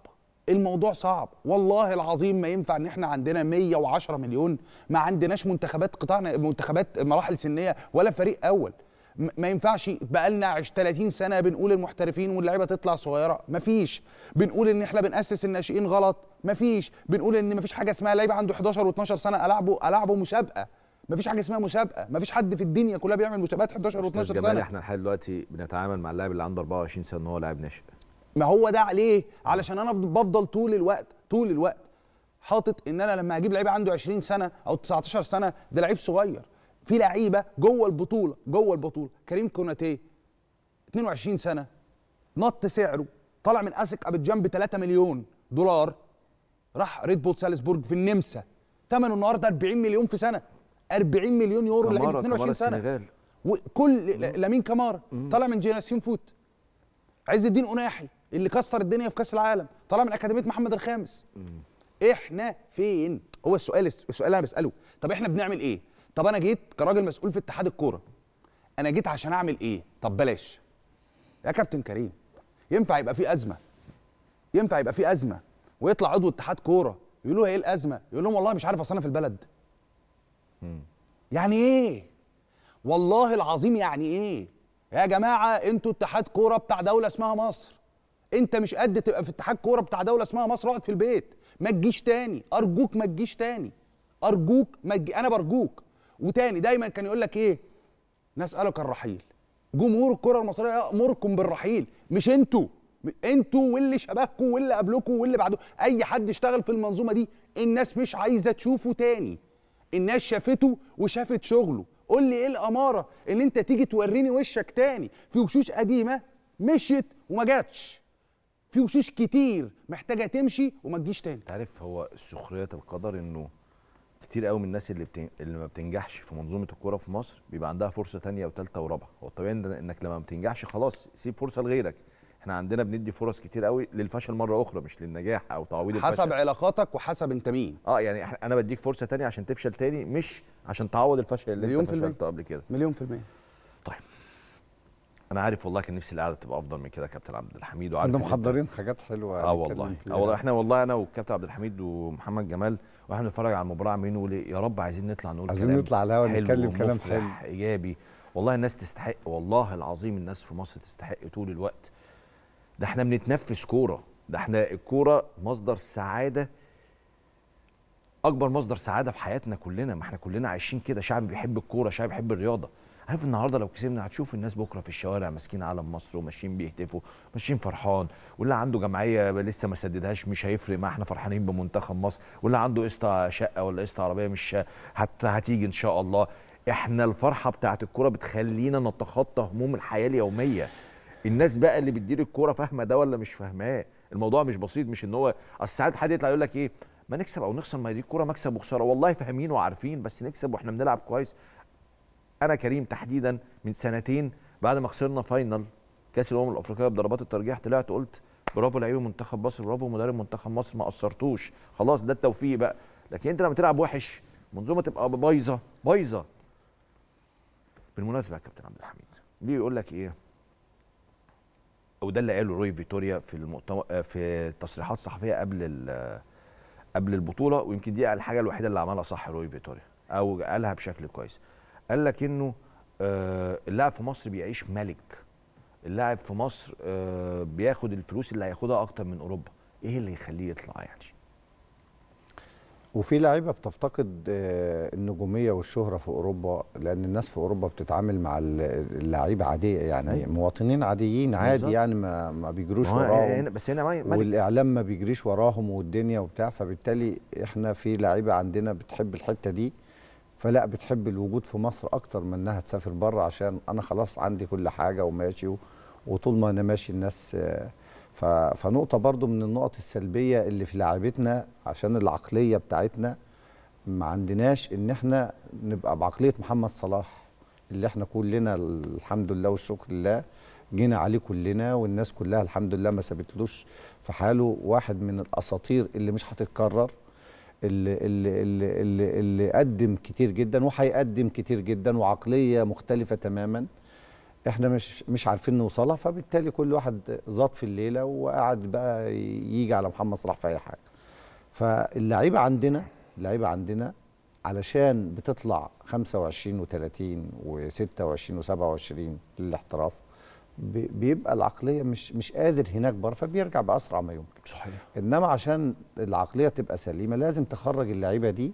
الموضوع صعب والله العظيم ما ينفع ان احنا عندنا 110 مليون ما عندناش منتخبات قطاعنا منتخبات مراحل سنيه ولا فريق اول ما ينفعش بقالنا 30 سنه بنقول المحترفين واللعيبه تطلع صغيره مفيش بنقول ان احنا بناسس الناشئين غلط مفيش بنقول ان مفيش حاجه اسمها لعيب عنده 11 و12 سنه العبه العبه مسابقه مفيش حاجه اسمها مسابقه مفيش حد في الدنيا كلها بيعمل مسابقات 11 و12 سنه احنا لحد دلوقتي بنتعامل مع اللاعب اللي عنده 24 سنه ان هو لاعب ناشئ ما هو ده عليه علشان انا بفضل طول الوقت طول الوقت حاطط ان انا لما اجيب لعيب عنده 20 سنه او 19 سنه ده لعيب صغير في لعيبه جوه البطوله جوه البطوله كريم كوناتيه 22 سنه نط سعره طلع من اسك ابو جنب 3 مليون دولار راح ريد بول سالزبورج في النمسا ثمنه النهارده 40 مليون في سنه 40 مليون يورو لعيب 22 سنه السنغال. وكل لامين كامارا طالع من جيناسيون فوت عز الدين قناحي اللي كسر الدنيا في كاس العالم طالع من اكاديميه محمد الخامس مم. احنا فين هو السؤال السؤال اللي انا بساله طب احنا بنعمل ايه طب انا جيت كراجل مسؤول في اتحاد الكوره انا جيت عشان اعمل ايه طب بلاش يا كابتن كريم ينفع يبقى في ازمه ينفع يبقى في ازمه ويطلع عضو اتحاد كوره يقولوا ايه الازمه يقول لهم والله مش عارف اصل انا في البلد يعني ايه والله العظيم يعني ايه يا جماعه انتوا اتحاد كوره بتاع دوله اسمها مصر انت مش قد تبقى في اتحاد كوره بتاع دوله اسمها مصر اقعد في البيت ما تجيش تاني ارجوك ما تجيش تاني ارجوك ما تجي... انا برجوك وتاني دايما كان يقول لك ايه نسالك الرحيل جمهور الكره المصريه يامركم بالرحيل مش انتوا انتوا واللي شبهكم واللي قبلكم واللي بعده اي حد اشتغل في المنظومه دي الناس مش عايزه تشوفه تاني الناس شافته وشافت شغله قول لي ايه الاماره ان انت تيجي توريني وشك تاني في وشوش قديمه مشيت وما جاتش في وشوش كتير محتاجه تمشي وما تجيش تاني عارف هو سخريه القدر انه كتير قوي من الناس اللي بتن... اللي ما بتنجحش في منظومه الكوره في مصر بيبقى عندها فرصه تانية وثالثه ورابعه هو الطبيعي انك لما ما بتنجحش خلاص سيب فرصه لغيرك احنا عندنا بندي فرص كتير قوي للفشل مره اخرى مش للنجاح او تعويض الفشل حسب علاقاتك وحسب انت مين اه يعني انا بديك فرصه تانية عشان تفشل تاني مش عشان تعوض الفشل اللي انت فشلته قبل كده مليون في المية طيب انا عارف والله كان نفسي القعده تبقى افضل من كده يا كابتن عبد الحميد وعارف كنا محضرين حاجات حلوه اه والله اه والله احنا والله انا والكابتن عبد الحميد ومحمد جمال واحنا بنتفرج على المباراه عاملين نقول إيه، يا رب عايزين نطلع نقول عايزين كلام نطلع الهوا نتكلم كلام حلو ايجابي والله الناس تستحق والله العظيم الناس في مصر تستحق طول الوقت ده احنا بنتنفس كوره ده احنا الكوره مصدر سعاده اكبر مصدر سعاده في حياتنا كلنا ما احنا كلنا عايشين كده شعب بيحب الكوره شعب بيحب الرياضه عارف النهارده لو كسبنا هتشوف الناس بكره في الشوارع ماسكين علم مصر وماشيين بيهتفوا ماشيين فرحان واللي عنده جمعيه لسه ما سددهاش مش هيفرق ما احنا فرحانين بمنتخب مصر واللي عنده قسط شقه ولا قسط عربيه مش هت... هتيجي ان شاء الله احنا الفرحه بتاعت الكوره بتخلينا نتخطى هموم الحياه اليوميه الناس بقى اللي بتدير الكوره فاهمه ده ولا مش فاهماه الموضوع مش بسيط مش ان هو اصل ساعات حد يطلع يقول لك ايه ما نكسب او نخسر ما دي الكوره مكسب وخساره والله فاهمين وعارفين بس نكسب واحنا بنلعب كويس انا كريم تحديدا من سنتين بعد ما خسرنا فاينل كاس الامم الافريقيه بضربات الترجيح طلعت قلت برافو لعيبه منتخب مصر برافو مدرب منتخب مصر ما قصرتوش خلاص ده التوفيق بقى لكن انت لما تلعب وحش منظومه تبقى بايظه بايظه بالمناسبه يا كابتن عبد الحميد ليه يقول لك ايه او ده اللي قاله روي فيتوريا في المؤتمر آه، في تصريحات صحفيه قبل قبل البطوله ويمكن دي الحاجه الوحيده اللي عملها صح روي فيتوريا او قالها بشكل كويس قال لك انه آه، اللاعب في مصر بيعيش ملك اللاعب في مصر آه، بياخد الفلوس اللي هياخدها اكتر من اوروبا ايه اللي يخليه يطلع يعني وفي لعيبه بتفتقد آه، النجوميه والشهره في اوروبا لان الناس في اوروبا بتتعامل مع اللعيبه عاديه يعني مواطنين عاديين عادي يعني ما ما بيجروش وراهم بس هنا والاعلام ما بيجريش وراهم والدنيا وبتاع فبالتالي احنا في لعيبه عندنا بتحب الحته دي فلا بتحب الوجود في مصر اكتر من انها تسافر بره عشان انا خلاص عندي كل حاجه وماشي وطول ما انا ماشي الناس آه فنقطة برضو من النقط السلبية اللي في لعبتنا عشان العقلية بتاعتنا ما عندناش ان احنا نبقى بعقلية محمد صلاح اللي احنا كلنا الحمد لله والشكر لله جينا عليه كلنا والناس كلها الحمد لله ما سابتلوش في حاله واحد من الاساطير اللي مش هتتكرر اللي, اللي, اللي, اللي, اللي قدم كتير جدا وهيقدم كتير جدا وعقلية مختلفة تماماً احنا مش مش عارفين نوصلها فبالتالي كل واحد زاد في الليله وقعد بقى يجي على محمد صلاح في اي حاجه فاللعيبه عندنا اللعيبه عندنا علشان بتطلع 25 و30 و26 و27 للاحتراف بيبقى العقليه مش مش قادر هناك بره فبيرجع باسرع ما يمكن صحيح انما عشان العقليه تبقى سليمه لازم تخرج اللعيبه دي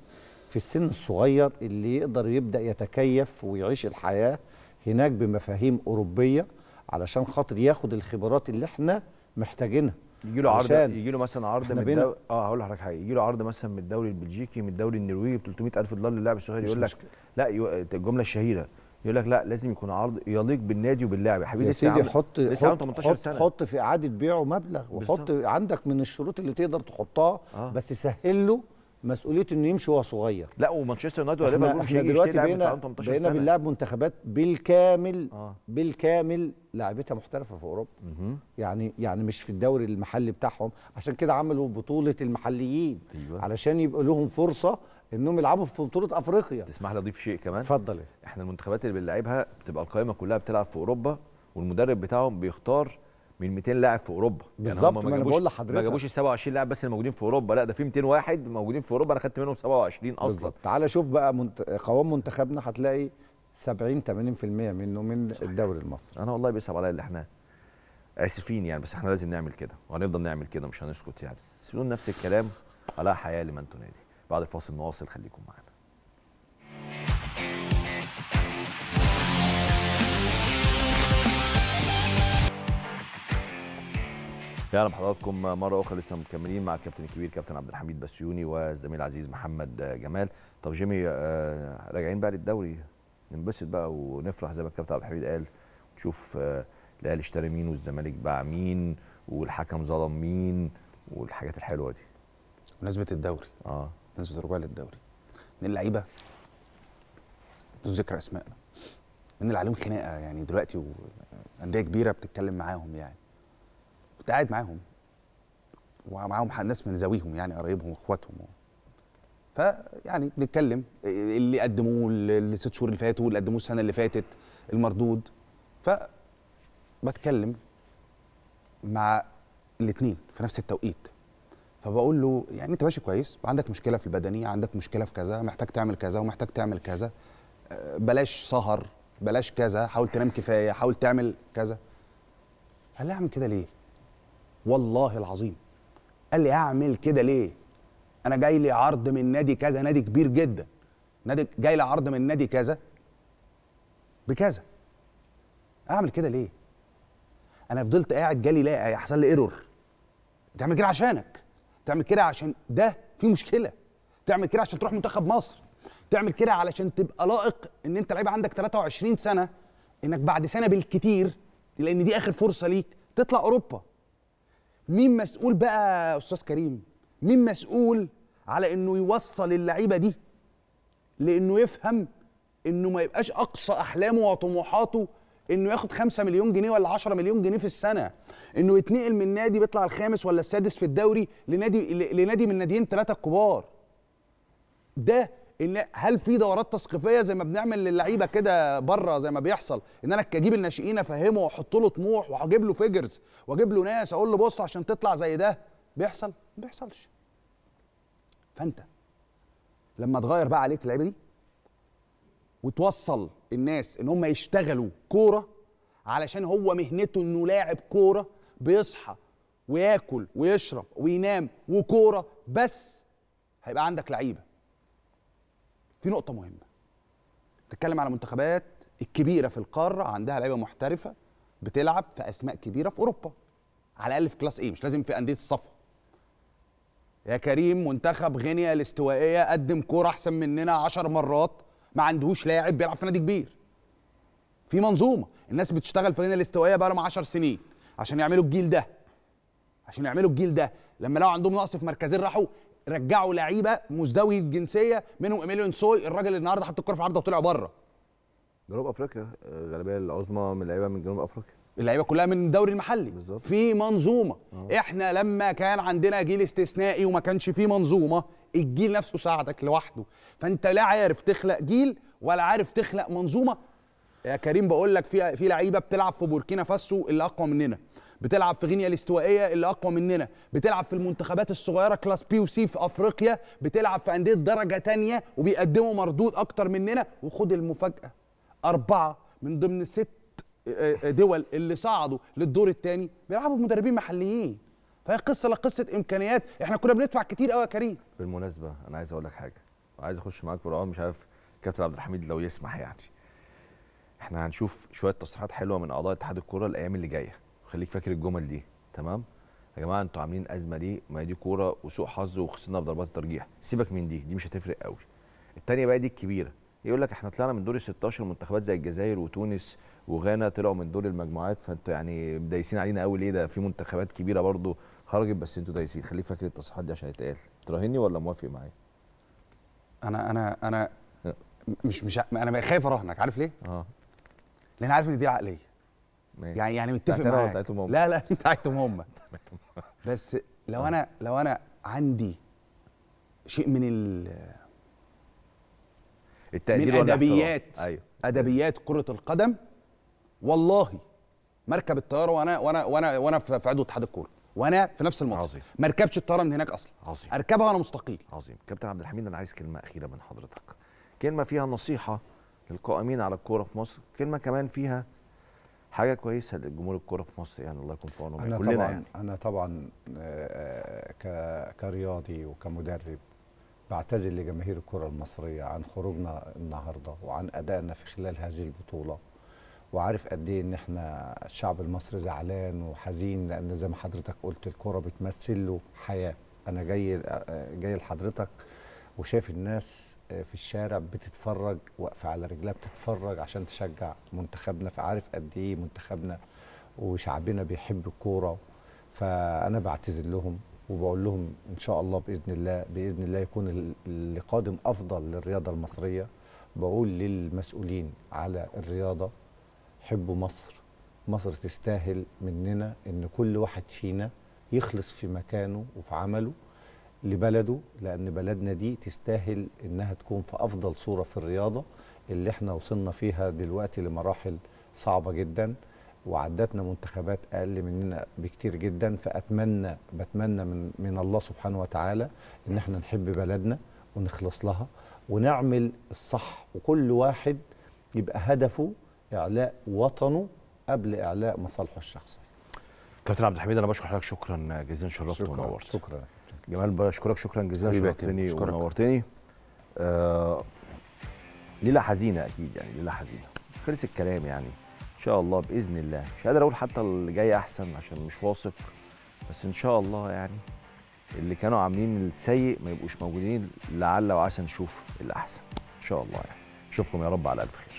في السن الصغير اللي يقدر يبدا يتكيف ويعيش الحياه هناك بمفاهيم أوروبية علشان خاطر ياخد الخبرات اللي احنا محتاجينها يجي له عرض يجي له مثلا عرض من الدوري اه هقول لحضرتك حاجه يجي له عرض مثلا من الدوري البلجيكي من الدوري النرويجي ب 300000 دولار للاعب الصغير يقول لك لا الجمله الشهيره يقول لك لا لازم يكون عرض يليق بالنادي وباللاعب يا حبيبي يا سيدي حط لسه 18 حط سنه حط في اعاده بيعه مبلغ وحط بالزبط. عندك من الشروط اللي تقدر تحطها آه. بس سهل له مسؤوليته انه يمشي وهو صغير لا ومانشستر يونايتد ولا ليفربول مش دلوقتي بقينا بقينا بنلعب منتخبات بالكامل آه. بالكامل لاعبتها محترفه في اوروبا مه. يعني يعني مش في الدوري المحلي بتاعهم عشان كده عملوا بطوله المحليين أيوة. علشان يبقى لهم فرصه انهم يلعبوا في بطوله افريقيا تسمح لي اضيف شيء كمان اتفضل احنا المنتخبات اللي بنلعبها بتبقى القائمه كلها بتلعب في اوروبا والمدرب بتاعهم بيختار من 200 لاعب في اوروبا يعني بالظبط يعني ما انا بقول لحضرتك ما جابوش ال 27 لاعب بس اللي موجودين في اوروبا لا ده في 200 واحد موجودين في اوروبا انا خدت منهم 27 اصلا بالظبط تعالى شوف بقى منت... قوام منتخبنا هتلاقي 70 80% منه من صحيح. الدوري المصري انا والله بيصعب عليا اللي احنا اسفين يعني بس احنا لازم نعمل كده وهنفضل نعمل كده مش هنسكت يعني سيبوا نفس الكلام على حياه لمن تنادي بعد الفاصل نواصل خليكم معانا اهلا حضراتكم مره اخرى لسه مكملين مع الكابتن الكبير كابتن عبد الحميد بسيوني والزميل العزيز محمد جمال طب جيمي آه راجعين بقى للدوري ننبسط بقى ونفرح زي ما الكابتن عبد الحميد قال نشوف آه الاهلي اشترى مين والزمالك باع مين والحكم ظلم مين والحاجات الحلوه دي مناسبة الدوري اه مناسبة الرجوع للدوري من اللعيبه بدون ذكر اسماء من اللي عليهم خناقه يعني دلوقتي وانديه كبيره بتتكلم معاهم يعني كنت قاعد معاهم ومعاهم ناس من ذويهم يعني قرايبهم واخواتهم فيعني بنتكلم اللي قدموه الست شهور اللي فاتوا اللي قدموه السنه اللي فاتت المردود ف بتكلم مع الاثنين في نفس التوقيت فبقول له يعني انت ماشي كويس عندك مشكله في البدني عندك مشكله في كذا محتاج تعمل كذا ومحتاج تعمل كذا آه، بلاش سهر بلاش كذا حاول تنام كفايه حاول تعمل كذا قال لي اعمل كده ليه والله العظيم قال لي اعمل كده ليه انا جاي لي عرض من نادي كذا نادي كبير جدا نادي جاي لي عرض من نادي كذا بكذا اعمل كده ليه انا فضلت قاعد جالي لا يحصل لي ايرور تعمل كده عشانك تعمل كده عشان ده في مشكله تعمل كده عشان تروح منتخب مصر تعمل كده علشان تبقى لائق ان انت لعيب عندك 23 سنه انك بعد سنه بالكتير لان دي اخر فرصه ليك تطلع اوروبا مين مسؤول بقى استاذ كريم مين مسؤول على انه يوصل اللعيبه دي لانه يفهم انه ما يبقاش اقصى احلامه وطموحاته انه ياخد 5 مليون جنيه ولا 10 مليون جنيه في السنه انه يتنقل من نادي بيطلع الخامس ولا السادس في الدوري لنادي لنادي من الناديين ثلاثه الكبار ده ان هل في دورات تثقيفيه زي ما بنعمل للعيبه كده بره زي ما بيحصل ان انا اجيب الناشئين افهمه واحط له طموح واجيب له فيجرز واجيب له ناس اقول له بص عشان تطلع زي ده بيحصل ما بيحصلش فانت لما تغير بقى عليك اللعيبه دي وتوصل الناس ان هم يشتغلوا كوره علشان هو مهنته انه لاعب كوره بيصحى وياكل ويشرب وينام وكوره بس هيبقى عندك لعيبه في نقطه مهمه تتكلم على منتخبات الكبيره في القاره عندها لعيبه محترفه بتلعب في اسماء كبيره في اوروبا على الاقل في كلاس ايه مش لازم في انديه الصفوه يا كريم منتخب غينيا الاستوائيه قدم كوره احسن مننا 10 مرات ما عندهوش لاعب بيلعب في نادي كبير في منظومه الناس بتشتغل في غينيا الاستوائيه بقالهم 10 سنين عشان يعملوا الجيل ده عشان يعملوا الجيل ده لما لقوا عندهم نقص في مركزين راحوا رجعوا لعيبه مزدوي الجنسيه منهم ايميليون سوي الراجل النهارده حط الكره في عرضه وطلع بره جنوب افريقيا الغالبيه آه، العظمى من اللعيبه من جنوب افريقيا اللعيبه كلها من الدوري المحلي بالزبط. في منظومه أوه. احنا لما كان عندنا جيل استثنائي وما كانش في منظومه الجيل نفسه ساعدك لوحده فانت لا عارف تخلق جيل ولا عارف تخلق منظومه يا كريم بقول لك في في لعيبه بتلعب في بوركينا فاسو اللي اقوى مننا بتلعب في غينيا الاستوائيه اللي اقوى مننا بتلعب في المنتخبات الصغيره كلاس بي وسي في افريقيا بتلعب في انديه درجه تانية وبيقدموا مردود اكتر مننا وخد المفاجاه اربعه من ضمن ست آه، آه، دول اللي صعدوا للدور الثاني بيلعبوا بمدربين محليين فهي قصه لا قصه امكانيات احنا كنا بندفع كتير قوي يا كريم بالمناسبه انا عايز اقول لك حاجه عايز اخش معاك في مش عارف كابتن عبد الحميد لو يسمح يعني احنا هنشوف شويه تصريحات حلوه من اعضاء اتحاد الكره الايام اللي جايه خليك فاكر الجمل دي تمام يا جماعه انتوا عاملين ازمه ليه ما دي كوره وسوء حظ وخسرنا بضربات الترجيح سيبك من دي دي مش هتفرق قوي الثانيه بقى دي الكبيره يقول لك احنا طلعنا من دور ال 16 منتخبات زي الجزائر وتونس وغانا طلعوا من دور المجموعات فانتوا يعني دايسين علينا قوي ليه ده في منتخبات كبيره برضو خرجت بس انتوا دايسين خليك فاكر التصحيحات دي عشان هيتقال تراهني ولا موافق معايا انا انا انا مش مش انا خايف اراهنك عارف ليه اه لان عارف ان دي عقليه ماشي. يعني يعني متفق معاك بتاعتهم هم لا لا بتاعتهم هم بس لو انا لو انا عندي شيء من ال التقدير من ادبيات أيوة. أيوه. ادبيات كره القدم والله مركب الطياره وانا وانا وانا وانا في عضو اتحاد الكوره وانا في نفس المنصب عظيم ما اركبش الطياره من هناك اصلا عظيم اركبها وانا مستقيل عظيم كابتن عبد الحميد انا عايز كلمه اخيره من حضرتك كلمه فيها نصيحه للقائمين على الكوره في مصر كلمه كمان فيها حاجه كويسه لجمهور الكوره في مصر يعني الله يكون في عونهم أنا كلنا طبعًا يعني انا طبعا آه، آه، كرياضي وكمدرب بعتذر لجماهير الكره المصريه عن خروجنا النهارده وعن ادائنا في خلال هذه البطوله وعارف قد ايه ان احنا الشعب المصري زعلان وحزين لان زي ما حضرتك قلت الكره بتمثل له حياه انا جاي آه، جاي لحضرتك وشايف الناس في الشارع بتتفرج واقفه على رجلها بتتفرج عشان تشجع منتخبنا فعارف قد ايه منتخبنا وشعبنا بيحب الكوره فانا بعتذر لهم وبقول لهم ان شاء الله باذن الله باذن الله يكون اللي قادم افضل للرياضه المصريه بقول للمسؤولين على الرياضه حبوا مصر مصر تستاهل مننا ان كل واحد فينا يخلص في مكانه وفي عمله لبلده لان بلدنا دي تستاهل انها تكون في افضل صوره في الرياضه اللي احنا وصلنا فيها دلوقتي لمراحل صعبه جدا وعدتنا منتخبات اقل مننا بكتير جدا فاتمنى بتمنى من من الله سبحانه وتعالى ان احنا نحب بلدنا ونخلص لها ونعمل الصح وكل واحد يبقى هدفه اعلاء وطنه قبل اعلاء مصالحه الشخصيه. كابتن عبد الحميد انا بشكر حضرتك شكرا جزيلا شرفتنا ونورت. شكرا. شكرا. جمال بشكرك شكرا جزيلا شرفتني ونورتني آه ليله حزينه اكيد يعني ليله حزينه خلص الكلام يعني ان شاء الله باذن الله مش قادر اقول حتى اللي جاي احسن عشان مش واثق بس ان شاء الله يعني اللي كانوا عاملين السيء ما يبقوش موجودين لعل وعسى نشوف الاحسن ان شاء الله يعني اشوفكم يا رب على الف خير